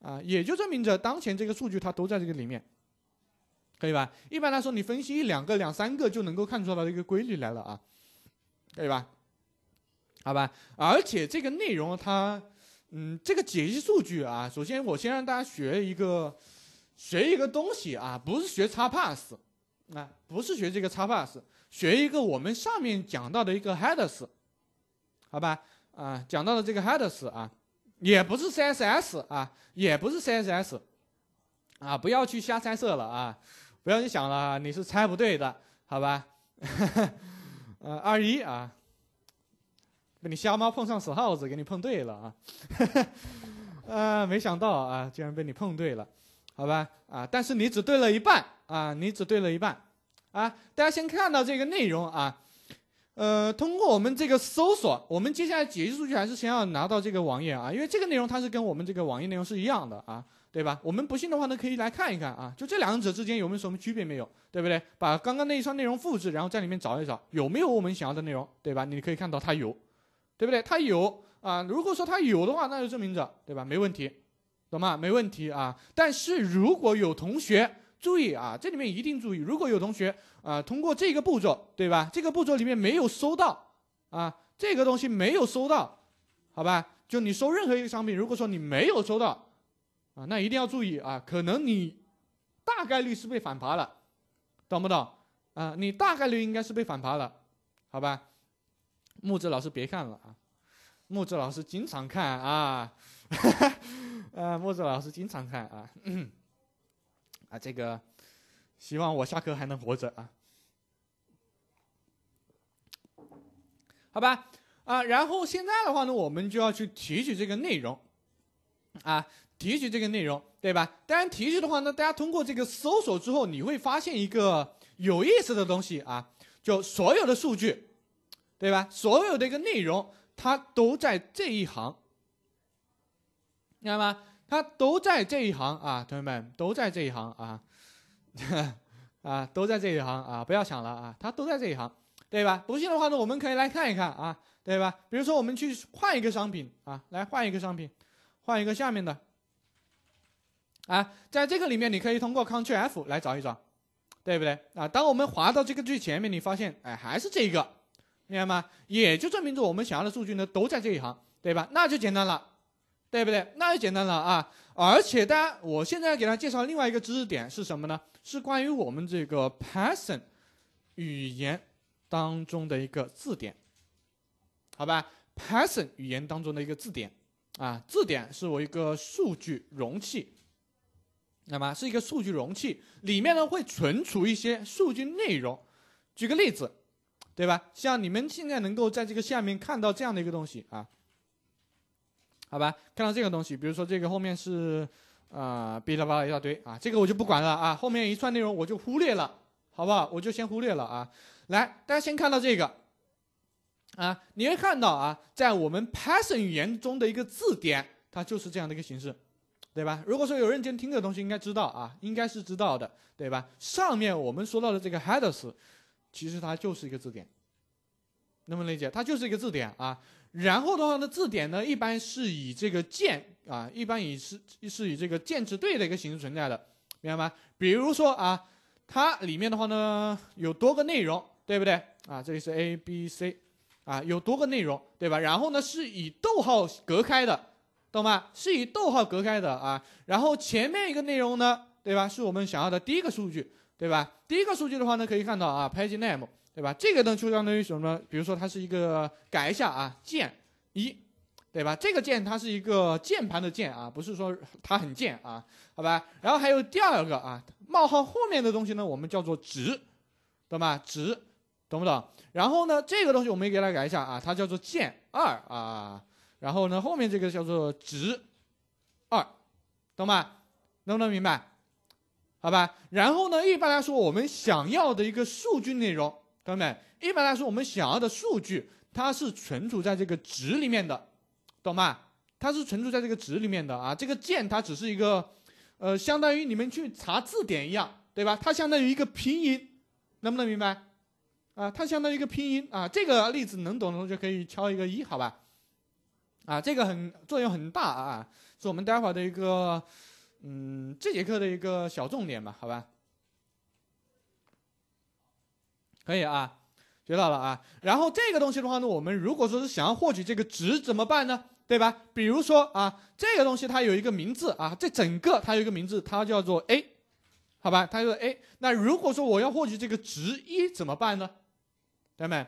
啊，也就证明着当前这个数据它都在这个里面，可以吧？一般来说，你分析一两个、两三个就能够看出来一个规律来了啊，可以吧？好吧，而且这个内容它，嗯，这个解析数据啊，首先我先让大家学一个，学一个东西啊，不是学叉 pass，啊，不是学这个叉 pass。学一个我们上面讲到的一个 Hades，e r 好吧，啊，讲到的这个 Hades e r 啊，也不是 CSS 啊，也不是 CSS，啊，不要去瞎猜测了啊，不要去想了，你是猜不对的，好吧？呃，二一啊，被你瞎猫碰上死耗子，给你碰对了啊，呃，没想到啊，竟然被你碰对了，好吧？啊，但是你只对了一半啊，你只对了一半。啊，大家先看到这个内容啊，呃，通过我们这个搜索，我们接下来解析数据还是先要拿到这个网页啊，因为这个内容它是跟我们这个网页内容是一样的啊，对吧？我们不信的话呢，可以来看一看啊，就这两者之间有没有什么区别没有，对不对？把刚刚那一串内容复制，然后在里面找一找有没有我们想要的内容，对吧？你可以看到它有，对不对？它有啊，如果说它有的话，那就证明着，对吧？没问题，懂吗？没问题啊，但是如果有同学。注意啊，这里面一定注意。如果有同学啊，通过这个步骤，对吧？这个步骤里面没有收到啊，这个东西没有收到，好吧？就你收任何一个商品，如果说你没有收到啊，那一定要注意啊，可能你大概率是被反扒了，懂不懂？啊，你大概率应该是被反扒了，好吧？木子老师别看了啊，木子老师经常看啊，呃，木子老师经常看啊。啊，这个希望我下课还能活着啊！好吧，啊，然后现在的话呢，我们就要去提取这个内容啊，提取这个内容，对吧？当然，提取的话呢，大家通过这个搜索之后，你会发现一个有意思的东西啊，就所有的数据，对吧？所有的一个内容，它都在这一行，明白吗？它都在这一行啊，同学们都在这一行啊，啊都在这一行啊，不要想了啊，它都在这一行，对吧？不信的话呢，我们可以来看一看啊，对吧？比如说我们去换一个商品啊，来换一个商品，换一个下面的啊，在这个里面你可以通过 Ctrl F 来找一找，对不对啊？当我们滑到这个最前面，你发现哎还是这个，明白吗？也就证明着我们想要的数据呢都在这一行，对吧？那就简单了。对不对？那就简单了啊！而且大家，我现在给大家介绍另外一个知识点是什么呢？是关于我们这个 Python 语言当中的一个字典，好吧？Python 语言当中的一个字典啊，字典是我一个数据容器，那么是一个数据容器，里面呢会存储一些数据内容。举个例子，对吧？像你们现在能够在这个下面看到这样的一个东西啊。好吧，看到这个东西，比如说这个后面是，啊，哔哩吧啦一大堆啊，这个我就不管了啊，后面一串内容我就忽略了，好不好？我就先忽略了啊。来，大家先看到这个，啊，你会看到啊，在我们 Python 语言中的一个字典，它就是这样的一个形式，对吧？如果说有认真听的东西，应该知道啊，应该是知道的，对吧？上面我们说到的这个 headers，其实它就是一个字典，能不能理解？它就是一个字典啊。然后的话呢，字典呢一般是以这个键啊，一般以是是以这个键值对的一个形式存在的，明白吗？比如说啊，它里面的话呢有多个内容，对不对？啊，这里是 A B C，啊，有多个内容，对吧？然后呢是以逗号隔开的，懂吗？是以逗号隔开的啊。然后前面一个内容呢，对吧？是我们想要的第一个数据，对吧？第一个数据的话呢，可以看到啊，page name。对吧？这个呢就相当于什么呢？比如说它是一个改一下啊键一，对吧？这个键它是一个键盘的键啊，不是说它很键啊，好吧？然后还有第二个啊冒号后面的东西呢，我们叫做值，懂吗？值，懂不懂？然后呢这个东西我们也给它改一下啊，它叫做键二啊，然后呢后面这个叫做值，二，懂吗？能不能明白？好吧？然后呢一般来说我们想要的一个数据内容。同学们，一般来说，我们想要的数据，它是存储在这个值里面的，懂吗？它是存储在这个值里面的啊。这个键它只是一个，呃，相当于你们去查字典一样，对吧？它相当于一个拼音，能不能明白？啊，它相当于一个拼音啊。这个例子能懂的同学可以敲一个一，好吧？啊，这个很作用很大啊，是我们待会儿的一个，嗯，这节课的一个小重点吧，好吧？可以啊，学到了啊。然后这个东西的话呢，我们如果说是想要获取这个值怎么办呢？对吧？比如说啊，这个东西它有一个名字啊，这整个它有一个名字，它叫做 a，好吧？它叫 a。那如果说我要获取这个值一怎么办呢？同学们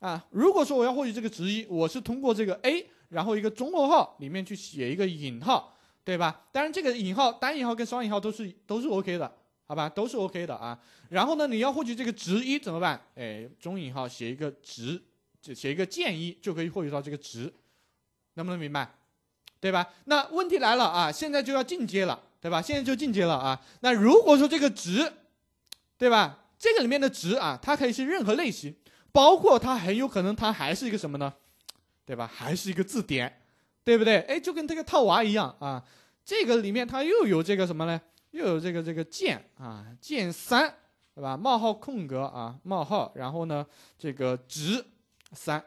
啊，如果说我要获取这个值一，我是通过这个 a，然后一个中括号里面去写一个引号，对吧？当然这个引号单引号跟双引号都是都是 OK 的。好吧，都是 OK 的啊。然后呢，你要获取这个值一怎么办？哎，中引号写一个值，写一个键一就可以获取到这个值，能不能明白？对吧？那问题来了啊，现在就要进阶了，对吧？现在就进阶了啊。那如果说这个值，对吧？这个里面的值啊，它可以是任何类型，包括它很有可能它还是一个什么呢？对吧？还是一个字典，对不对？哎，就跟这个套娃一样啊，这个里面它又有这个什么呢？又有这个这个键啊，键三对吧？冒号空格啊，冒号，然后呢，这个值三，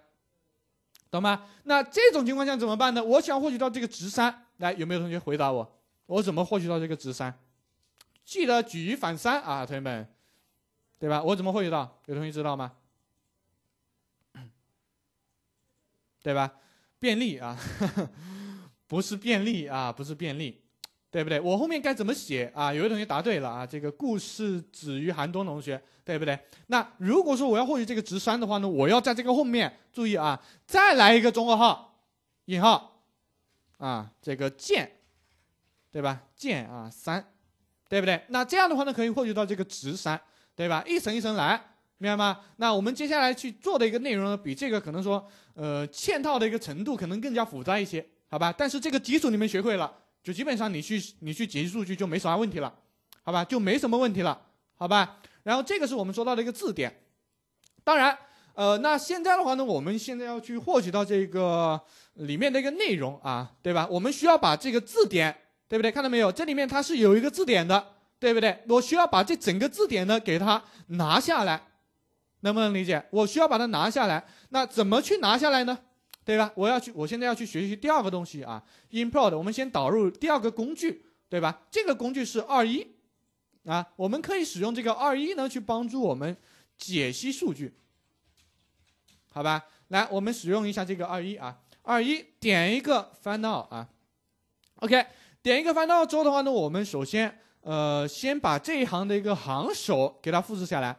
懂吗？那这种情况下怎么办呢？我想获取到这个值三，来，有没有同学回答我？我怎么获取到这个值三？记得举一反三啊，同学们，对吧？我怎么获取到？有同学知道吗？对吧？便利啊，不是便利啊，不是便利。对不对？我后面该怎么写啊？有位同学答对了啊，这个故事止于寒冬同学，对不对？那如果说我要获取这个直山的话呢，我要在这个后面注意啊，再来一个中括号、引号啊，这个见，对吧？见啊三，对不对？那这样的话呢，可以获取到这个直山，对吧？一层一层来，明白吗？那我们接下来去做的一个内容呢，比这个可能说呃嵌套的一个程度可能更加复杂一些，好吧？但是这个基础你们学会了。就基本上你去你去解析数据就没啥问题了，好吧？就没什么问题了，好吧？然后这个是我们说到的一个字典，当然，呃，那现在的话呢，我们现在要去获取到这个里面的一个内容啊，对吧？我们需要把这个字典，对不对？看到没有？这里面它是有一个字典的，对不对？我需要把这整个字典呢给它拿下来，能不能理解？我需要把它拿下来，那怎么去拿下来呢？对吧？我要去，我现在要去学习第二个东西啊。import，我们先导入第二个工具，对吧？这个工具是二一，啊，我们可以使用这个二一呢去帮助我们解析数据，好吧？来，我们使用一下这个二一啊，二一点一个 findall 啊，OK，点一个 findall 之后的话呢，我们首先呃先把这一行的一个行首给它复制下来，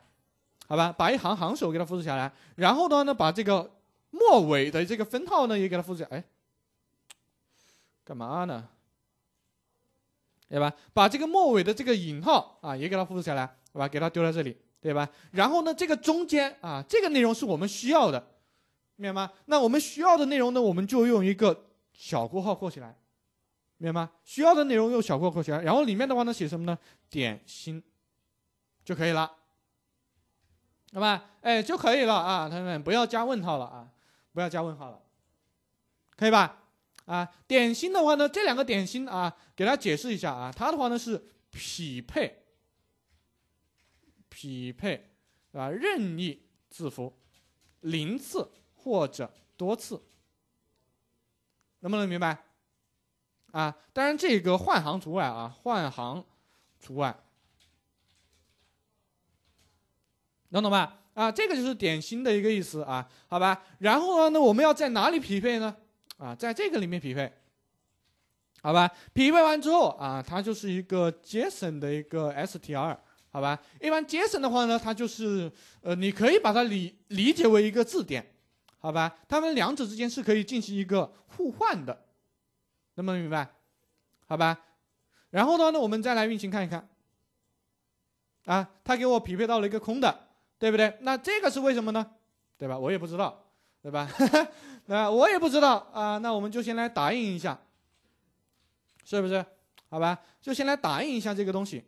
好吧？把一行行首给它复制下来，然后的话呢把这个。末尾的这个分号呢，也给它复制下来。哎，干嘛呢？对吧？把这个末尾的这个引号啊，也给它复制下来，对吧？给它丢在这里，对吧？然后呢，这个中间啊，这个内容是我们需要的，明白吗？那我们需要的内容呢，我们就用一个小括号括起来，明白吗？需要的内容用小括号括起来，然后里面的话呢，写什么呢？点心就可以了，好吧？哎，就可以了啊，同学们，不要加问号了啊。不要加问号了，可以吧？啊，点心的话呢，这两个点心啊，给大家解释一下啊，它的话呢是匹配，匹配啊，任意字符，零次或者多次，能不能明白？啊，当然这个换行除外啊，换行除外，能懂吧？啊，这个就是典型的一个意思啊，好吧。然后呢，那我们要在哪里匹配呢？啊，在这个里面匹配，好吧。匹配完之后啊，它就是一个 JSON 的一个 STR，好吧。一般 JSON 的话呢，它就是呃，你可以把它理理解为一个字典，好吧。它们两者之间是可以进行一个互换的，能不能明白？好吧。然后的话呢，我们再来运行看一看。啊，它给我匹配到了一个空的。对不对？那这个是为什么呢？对吧？我也不知道，对吧？那我也不知道啊。那我们就先来打印一下，是不是？好吧，就先来打印一下这个东西。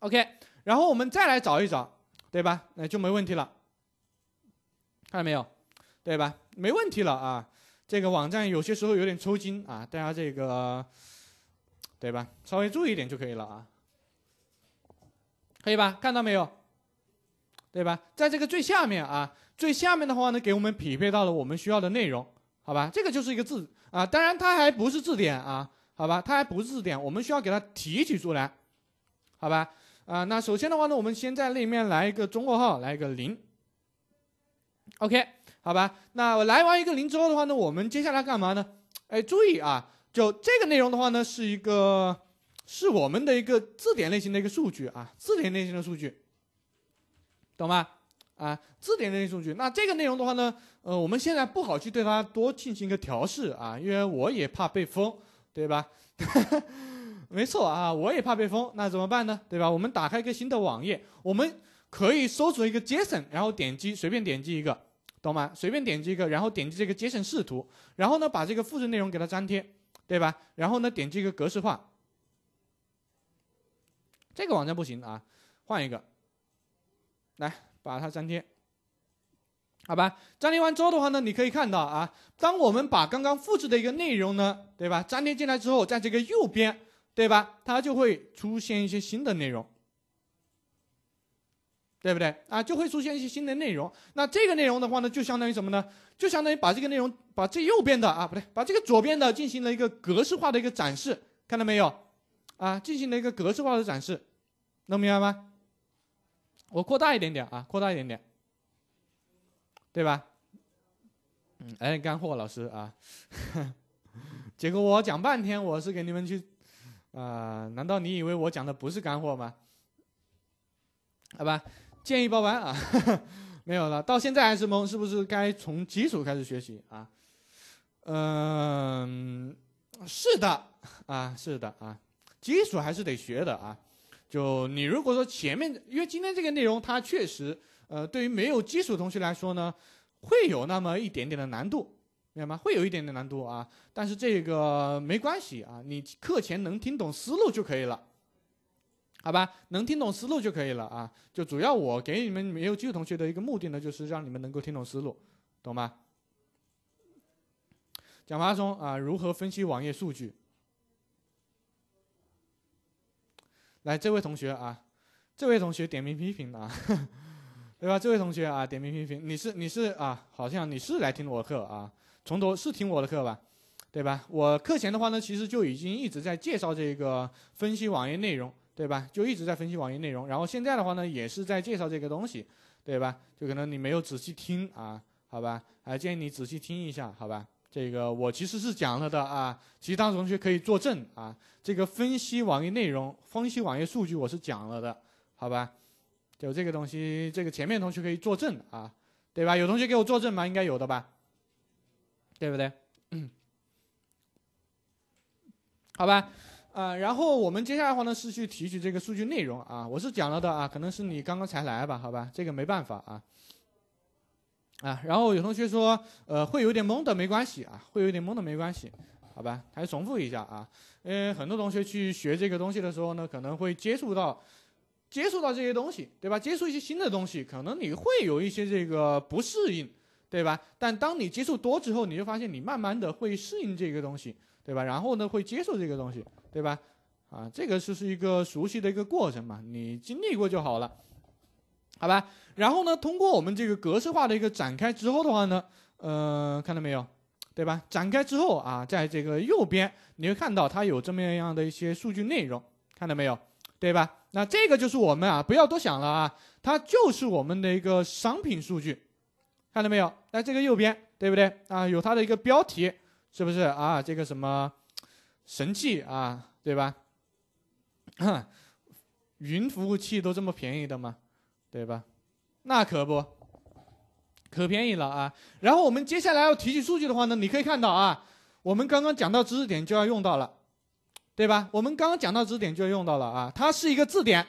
OK，然后我们再来找一找，对吧？那就没问题了。看到没有？对吧？没问题了啊。这个网站有些时候有点抽筋啊，大家这个，对吧？稍微注意点就可以了啊。可以吧？看到没有？对吧？在这个最下面啊，最下面的话呢，给我们匹配到了我们需要的内容，好吧？这个就是一个字啊，当然它还不是字典啊，好吧？它还不是字典，我们需要给它提取出来，好吧？啊，那首先的话呢，我们先在里面来一个中括号，来一个零。OK，好吧？那我来完一个零之后的话呢，我们接下来干嘛呢？哎，注意啊，就这个内容的话呢，是一个。是我们的一个字典类型的一个数据啊，字典类型的数据，懂吗？啊，字典类数据。那这个内容的话呢，呃，我们现在不好去对它多进行一个调试啊，因为我也怕被封，对吧？没错啊，我也怕被封，那怎么办呢？对吧？我们打开一个新的网页，我们可以搜索一个 JSON，然后点击随便点击一个，懂吗？随便点击一个，然后点击这个 JSON 视图，然后呢把这个复制内容给它粘贴，对吧？然后呢点击一个格式化。这个网站不行啊，换一个。来把它粘贴，好吧？粘贴完之后的话呢，你可以看到啊，当我们把刚刚复制的一个内容呢，对吧？粘贴进来之后，在这个右边，对吧？它就会出现一些新的内容，对不对？啊，就会出现一些新的内容。那这个内容的话呢，就相当于什么呢？就相当于把这个内容，把最右边的啊，不对，把这个左边的进行了一个格式化的一个展示，看到没有？啊，进行了一个格式化的展示。能明白吗？我扩大一点点啊，扩大一点点，对吧？哎，干货，老师啊！结果我讲半天，我是给你们去啊？难道你以为我讲的不是干货吗？好吧，建议报班啊！没有了，到现在还是懵，是不是该从基础开始学习啊？嗯，是的啊，是的啊，基础还是得学的啊。就你如果说前面，因为今天这个内容，它确实，呃，对于没有基础同学来说呢，会有那么一点点的难度，明白吗？会有一点点难度啊，但是这个没关系啊，你课前能听懂思路就可以了，好吧？能听懂思路就可以了啊。就主要我给你们没有基础同学的一个目的呢，就是让你们能够听懂思路，懂吗？讲华中啊，如何分析网页数据？来，这位同学啊，这位同学点名批评啊，对吧？这位同学啊，点名批评，你是你是啊，好像你是来听我课啊，从头是听我的课吧，对吧？我课前的话呢，其实就已经一直在介绍这个分析网页内容，对吧？就一直在分析网页内容，然后现在的话呢，也是在介绍这个东西，对吧？就可能你没有仔细听啊，好吧？啊，建议你仔细听一下，好吧？这个我其实是讲了的啊，其他同学可以作证啊。这个分析网页内容、分析网页数据，我是讲了的，好吧？就这个东西，这个前面同学可以作证啊，对吧？有同学给我作证吗？应该有的吧？对不对？好吧，呃，然后我们接下来的话呢是去提取这个数据内容啊，我是讲了的啊，可能是你刚刚才来吧，好吧？这个没办法啊。啊，然后有同学说，呃，会有点懵的，没关系啊，会有点懵的没关系，好吧，是重复一下啊，因为很多同学去学这个东西的时候呢，可能会接触到，接触到这些东西，对吧？接触一些新的东西，可能你会有一些这个不适应，对吧？但当你接触多之后，你就发现你慢慢的会适应这个东西，对吧？然后呢，会接受这个东西，对吧？啊，这个就是一个熟悉的一个过程嘛，你经历过就好了。好吧，然后呢？通过我们这个格式化的一个展开之后的话呢，呃，看到没有，对吧？展开之后啊，在这个右边你会看到它有这么样的一些数据内容，看到没有，对吧？那这个就是我们啊，不要多想了啊，它就是我们的一个商品数据，看到没有？在这个右边，对不对？啊，有它的一个标题，是不是啊？这个什么神器啊，对吧？云服务器都这么便宜的吗？对吧？那可不，可便宜了啊！然后我们接下来要提取数据的话呢，你可以看到啊，我们刚刚讲到知识点就要用到了，对吧？我们刚刚讲到知识点就要用到了啊，它是一个字典，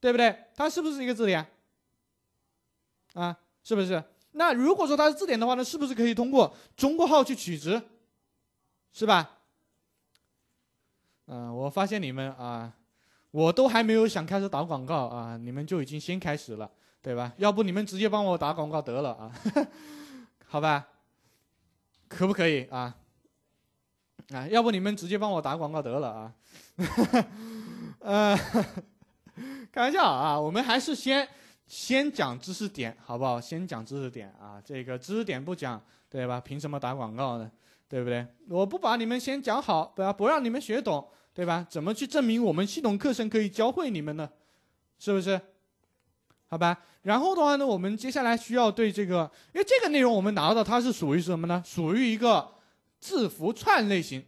对不对？它是不是一个字典？啊，是不是？那如果说它是字典的话呢，是不是可以通过中括号去取值，是吧？嗯，我发现你们啊。我都还没有想开始打广告啊，你们就已经先开始了，对吧？要不你们直接帮我打广告得了啊？好吧，可不可以啊？啊，要不你们直接帮我打广告得了啊？呃，开玩笑啊，我们还是先先讲知识点，好不好？先讲知识点啊，这个知识点不讲，对吧？凭什么打广告呢？对不对？我不把你们先讲好，不要不让你们学懂。对吧？怎么去证明我们系统课程可以教会你们呢？是不是？好吧。然后的话呢，我们接下来需要对这个，因为这个内容我们拿到它是属于什么呢？属于一个字符串类型，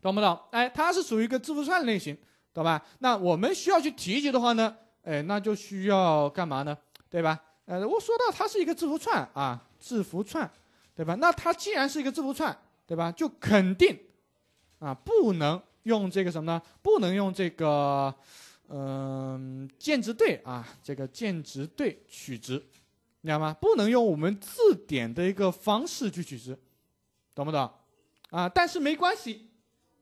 懂不懂？哎，它是属于一个字符串类型，懂吧？那我们需要去提取的话呢，哎，那就需要干嘛呢？对吧？呃，我说到它是一个字符串啊，字符串，对吧？那它既然是一个字符串，对吧？就肯定啊，不能。用这个什么呢？不能用这个，嗯，建值对啊，这个建值对取值，知道吗？不能用我们字典的一个方式去取值，懂不懂？啊，但是没关系，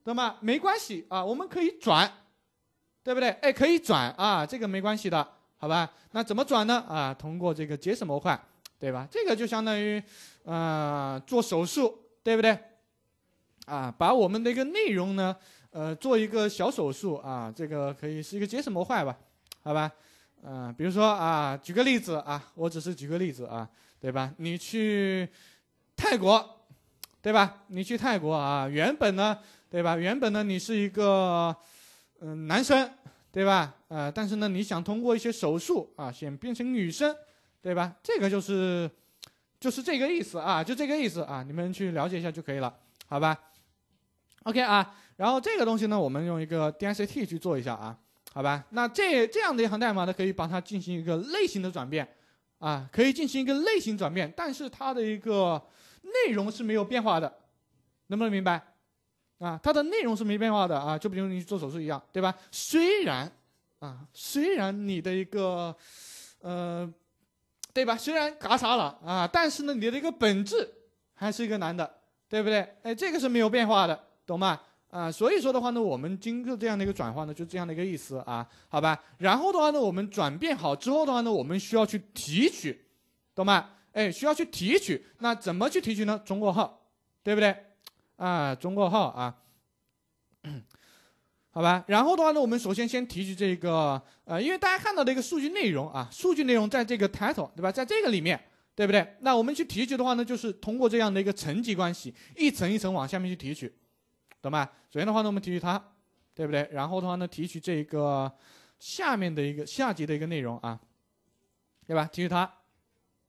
对吗？没关系啊，我们可以转，对不对？哎，可以转啊，这个没关系的，好吧？那怎么转呢？啊，通过这个节省模块，对吧？这个就相当于啊，做手术，对不对？啊，把我们的一个内容呢。呃，做一个小手术啊，这个可以是一个结省模块吧，好吧，啊，比如说啊，举个例子啊，我只是举个例子啊，对吧？你去泰国，对吧？你去泰国啊，原本呢，对吧？原本呢，你是一个嗯男生，对吧？呃，但是呢，你想通过一些手术啊，想变成女生，对吧？这个就是就是这个意思啊，就这个意思啊，你们去了解一下就可以了，好吧？OK 啊。然后这个东西呢，我们用一个 DICT 去做一下啊，好吧？那这这样的一行代码，呢，可以把它进行一个类型的转变，啊，可以进行一个类型转变，但是它的一个内容是没有变化的，能不能明白？啊，它的内容是没变化的啊，就比如你做手术一样，对吧？虽然啊，虽然你的一个，呃，对吧？虽然嘎啥了啊，但是呢，你的一个本质还是一个男的，对不对？哎，这个是没有变化的，懂吗？啊，所以说的话呢，我们经过这样的一个转换呢，就这样的一个意思啊，好吧。然后的话呢，我们转变好之后的话呢，我们需要去提取，懂吗？哎，需要去提取，那怎么去提取呢？中括号，对不对？啊，中括号啊，好吧。然后的话呢，我们首先先提取这个，呃，因为大家看到的一个数据内容啊，数据内容在这个 title 对吧？在这个里面，对不对？那我们去提取的话呢，就是通过这样的一个层级关系，一层一层往下面去提取。懂吧？首先的话呢，我们提取它，对不对？然后的话呢，提取这一个下面的一个下级的一个内容啊，对吧？提取它，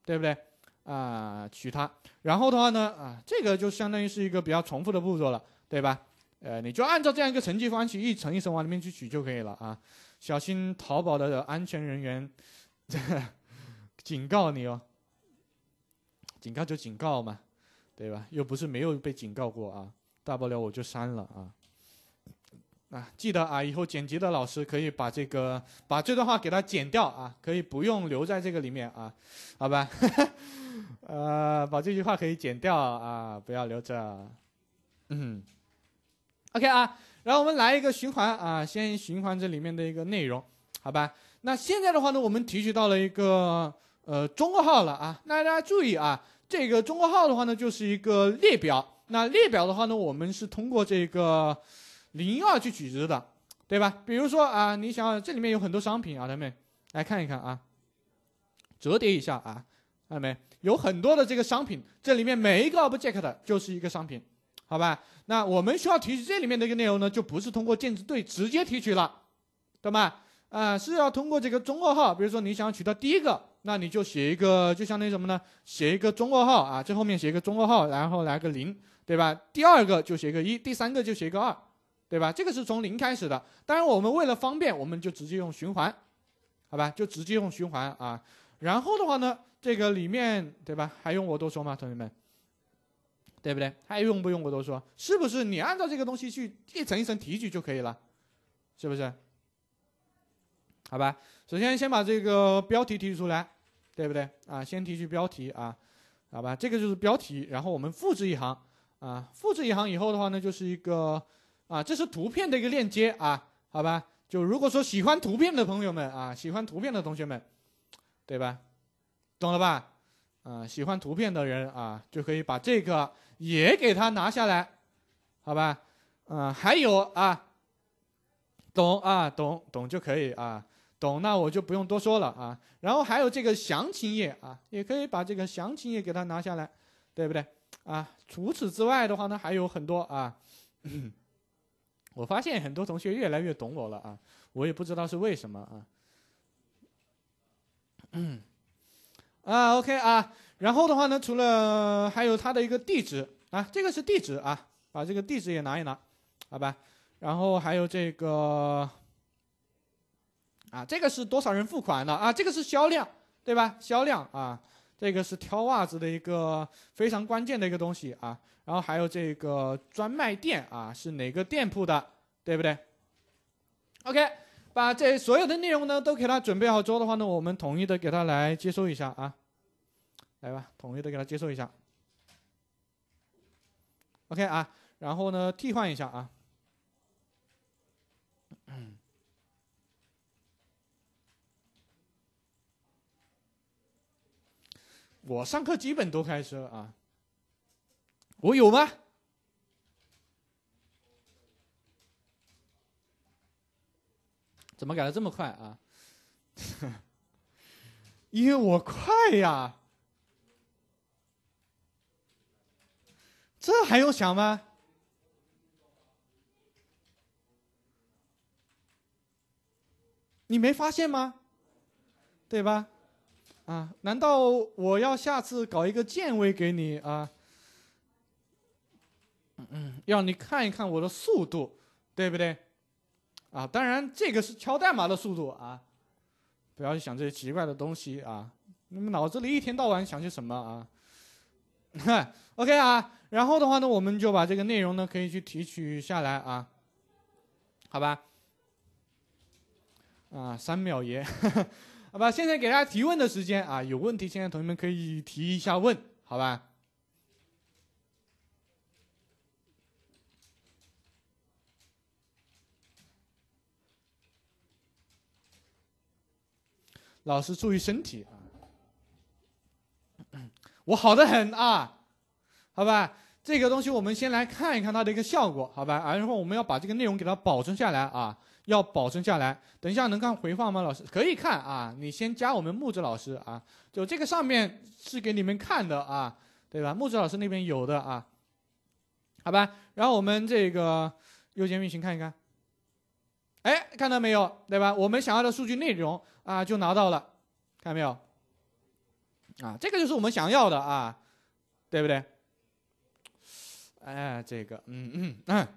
对不对？啊，取它。然后的话呢，啊，这个就相当于是一个比较重复的步骤了，对吧？呃，你就按照这样一个程序方式，一层一层往里面去取就可以了啊。小心淘宝的安全人员 警告你哦，警告就警告嘛，对吧？又不是没有被警告过啊。大不了我就删了啊，啊，记得啊，以后剪辑的老师可以把这个把这段话给它剪掉啊，可以不用留在这个里面啊，好吧？呃，把这句话可以剪掉啊，不要留着。嗯，OK 啊，然后我们来一个循环啊，先循环这里面的一个内容，好吧？那现在的话呢，我们提取到了一个呃中括号了啊，那大家注意啊，这个中括号的话呢，就是一个列表。那列表的话呢，我们是通过这个零二去取值的，对吧？比如说啊，你想这里面有很多商品啊，咱们来看一看啊，折叠一下啊，看到没？有很多的这个商品，这里面每一个 object 就是一个商品，好吧？那我们需要提取这里面的一个内容呢，就不是通过键值对直接提取了，对吗？啊，是要通过这个中括号，比如说你想取到第一个，那你就写一个，就相当于什么呢？写一个中括号啊，这后面写一个中括号，然后来个零。对吧？第二个就写个一，第三个就写个二，对吧？这个是从零开始的。当然，我们为了方便，我们就直接用循环，好吧？就直接用循环啊。然后的话呢，这个里面，对吧？还用我多说吗，同学们？对不对？还用不用我多说？是不是？你按照这个东西去一层一层提取就可以了，是不是？好吧。首先先把这个标题提取出来，对不对？啊，先提取标题啊。好吧，这个就是标题。然后我们复制一行。啊，复制一行以后的话呢，就是一个，啊，这是图片的一个链接啊，好吧？就如果说喜欢图片的朋友们啊，喜欢图片的同学们，对吧？懂了吧？啊，喜欢图片的人啊，就可以把这个也给他拿下来，好吧？啊，还有啊，懂啊，懂懂就可以啊，懂，那我就不用多说了啊。然后还有这个详情页啊，也可以把这个详情页给他拿下来，对不对？啊，除此之外的话呢，还有很多啊。我发现很多同学越来越懂我了啊，我也不知道是为什么啊。嗯，啊，OK 啊，然后的话呢，除了还有他的一个地址啊，这个是地址啊，把这个地址也拿一拿，好吧？然后还有这个啊，这个是多少人付款的啊？这个是销量对吧？销量啊。这个是挑袜子的一个非常关键的一个东西啊，然后还有这个专卖店啊，是哪个店铺的，对不对？OK，把这所有的内容呢都给他准备好之后的话呢，我们统一的给他来接收一下啊，来吧，统一的给他接收一下。OK 啊，然后呢替换一下啊。我上课基本都开车啊，我有吗？怎么改的这么快啊？因为我快呀，这还用想吗？你没发现吗？对吧？啊，难道我要下次搞一个健位给你啊？嗯嗯，让你看一看我的速度，对不对？啊，当然这个是敲代码的速度啊，不要去想这些奇怪的东西啊。你们脑子里一天到晚想些什么啊？OK 啊，然后的话呢，我们就把这个内容呢可以去提取下来啊，好吧？啊，三秒爷。好吧，现在给大家提问的时间啊，有问题现在同学们可以提一下问，好吧？老师注意身体啊！我好的很啊，好吧？这个东西我们先来看一看它的一个效果，好吧？然后我们要把这个内容给它保存下来啊。要保存下来，等一下能看回放吗？老师可以看啊，你先加我们木子老师啊，就这个上面是给你们看的啊，对吧？木子老师那边有的啊，好吧。然后我们这个右键运行看一看，哎，看到没有？对吧？我们想要的数据内容啊，就拿到了，看到没有？啊，这个就是我们想要的啊，对不对？哎，这个，嗯嗯嗯。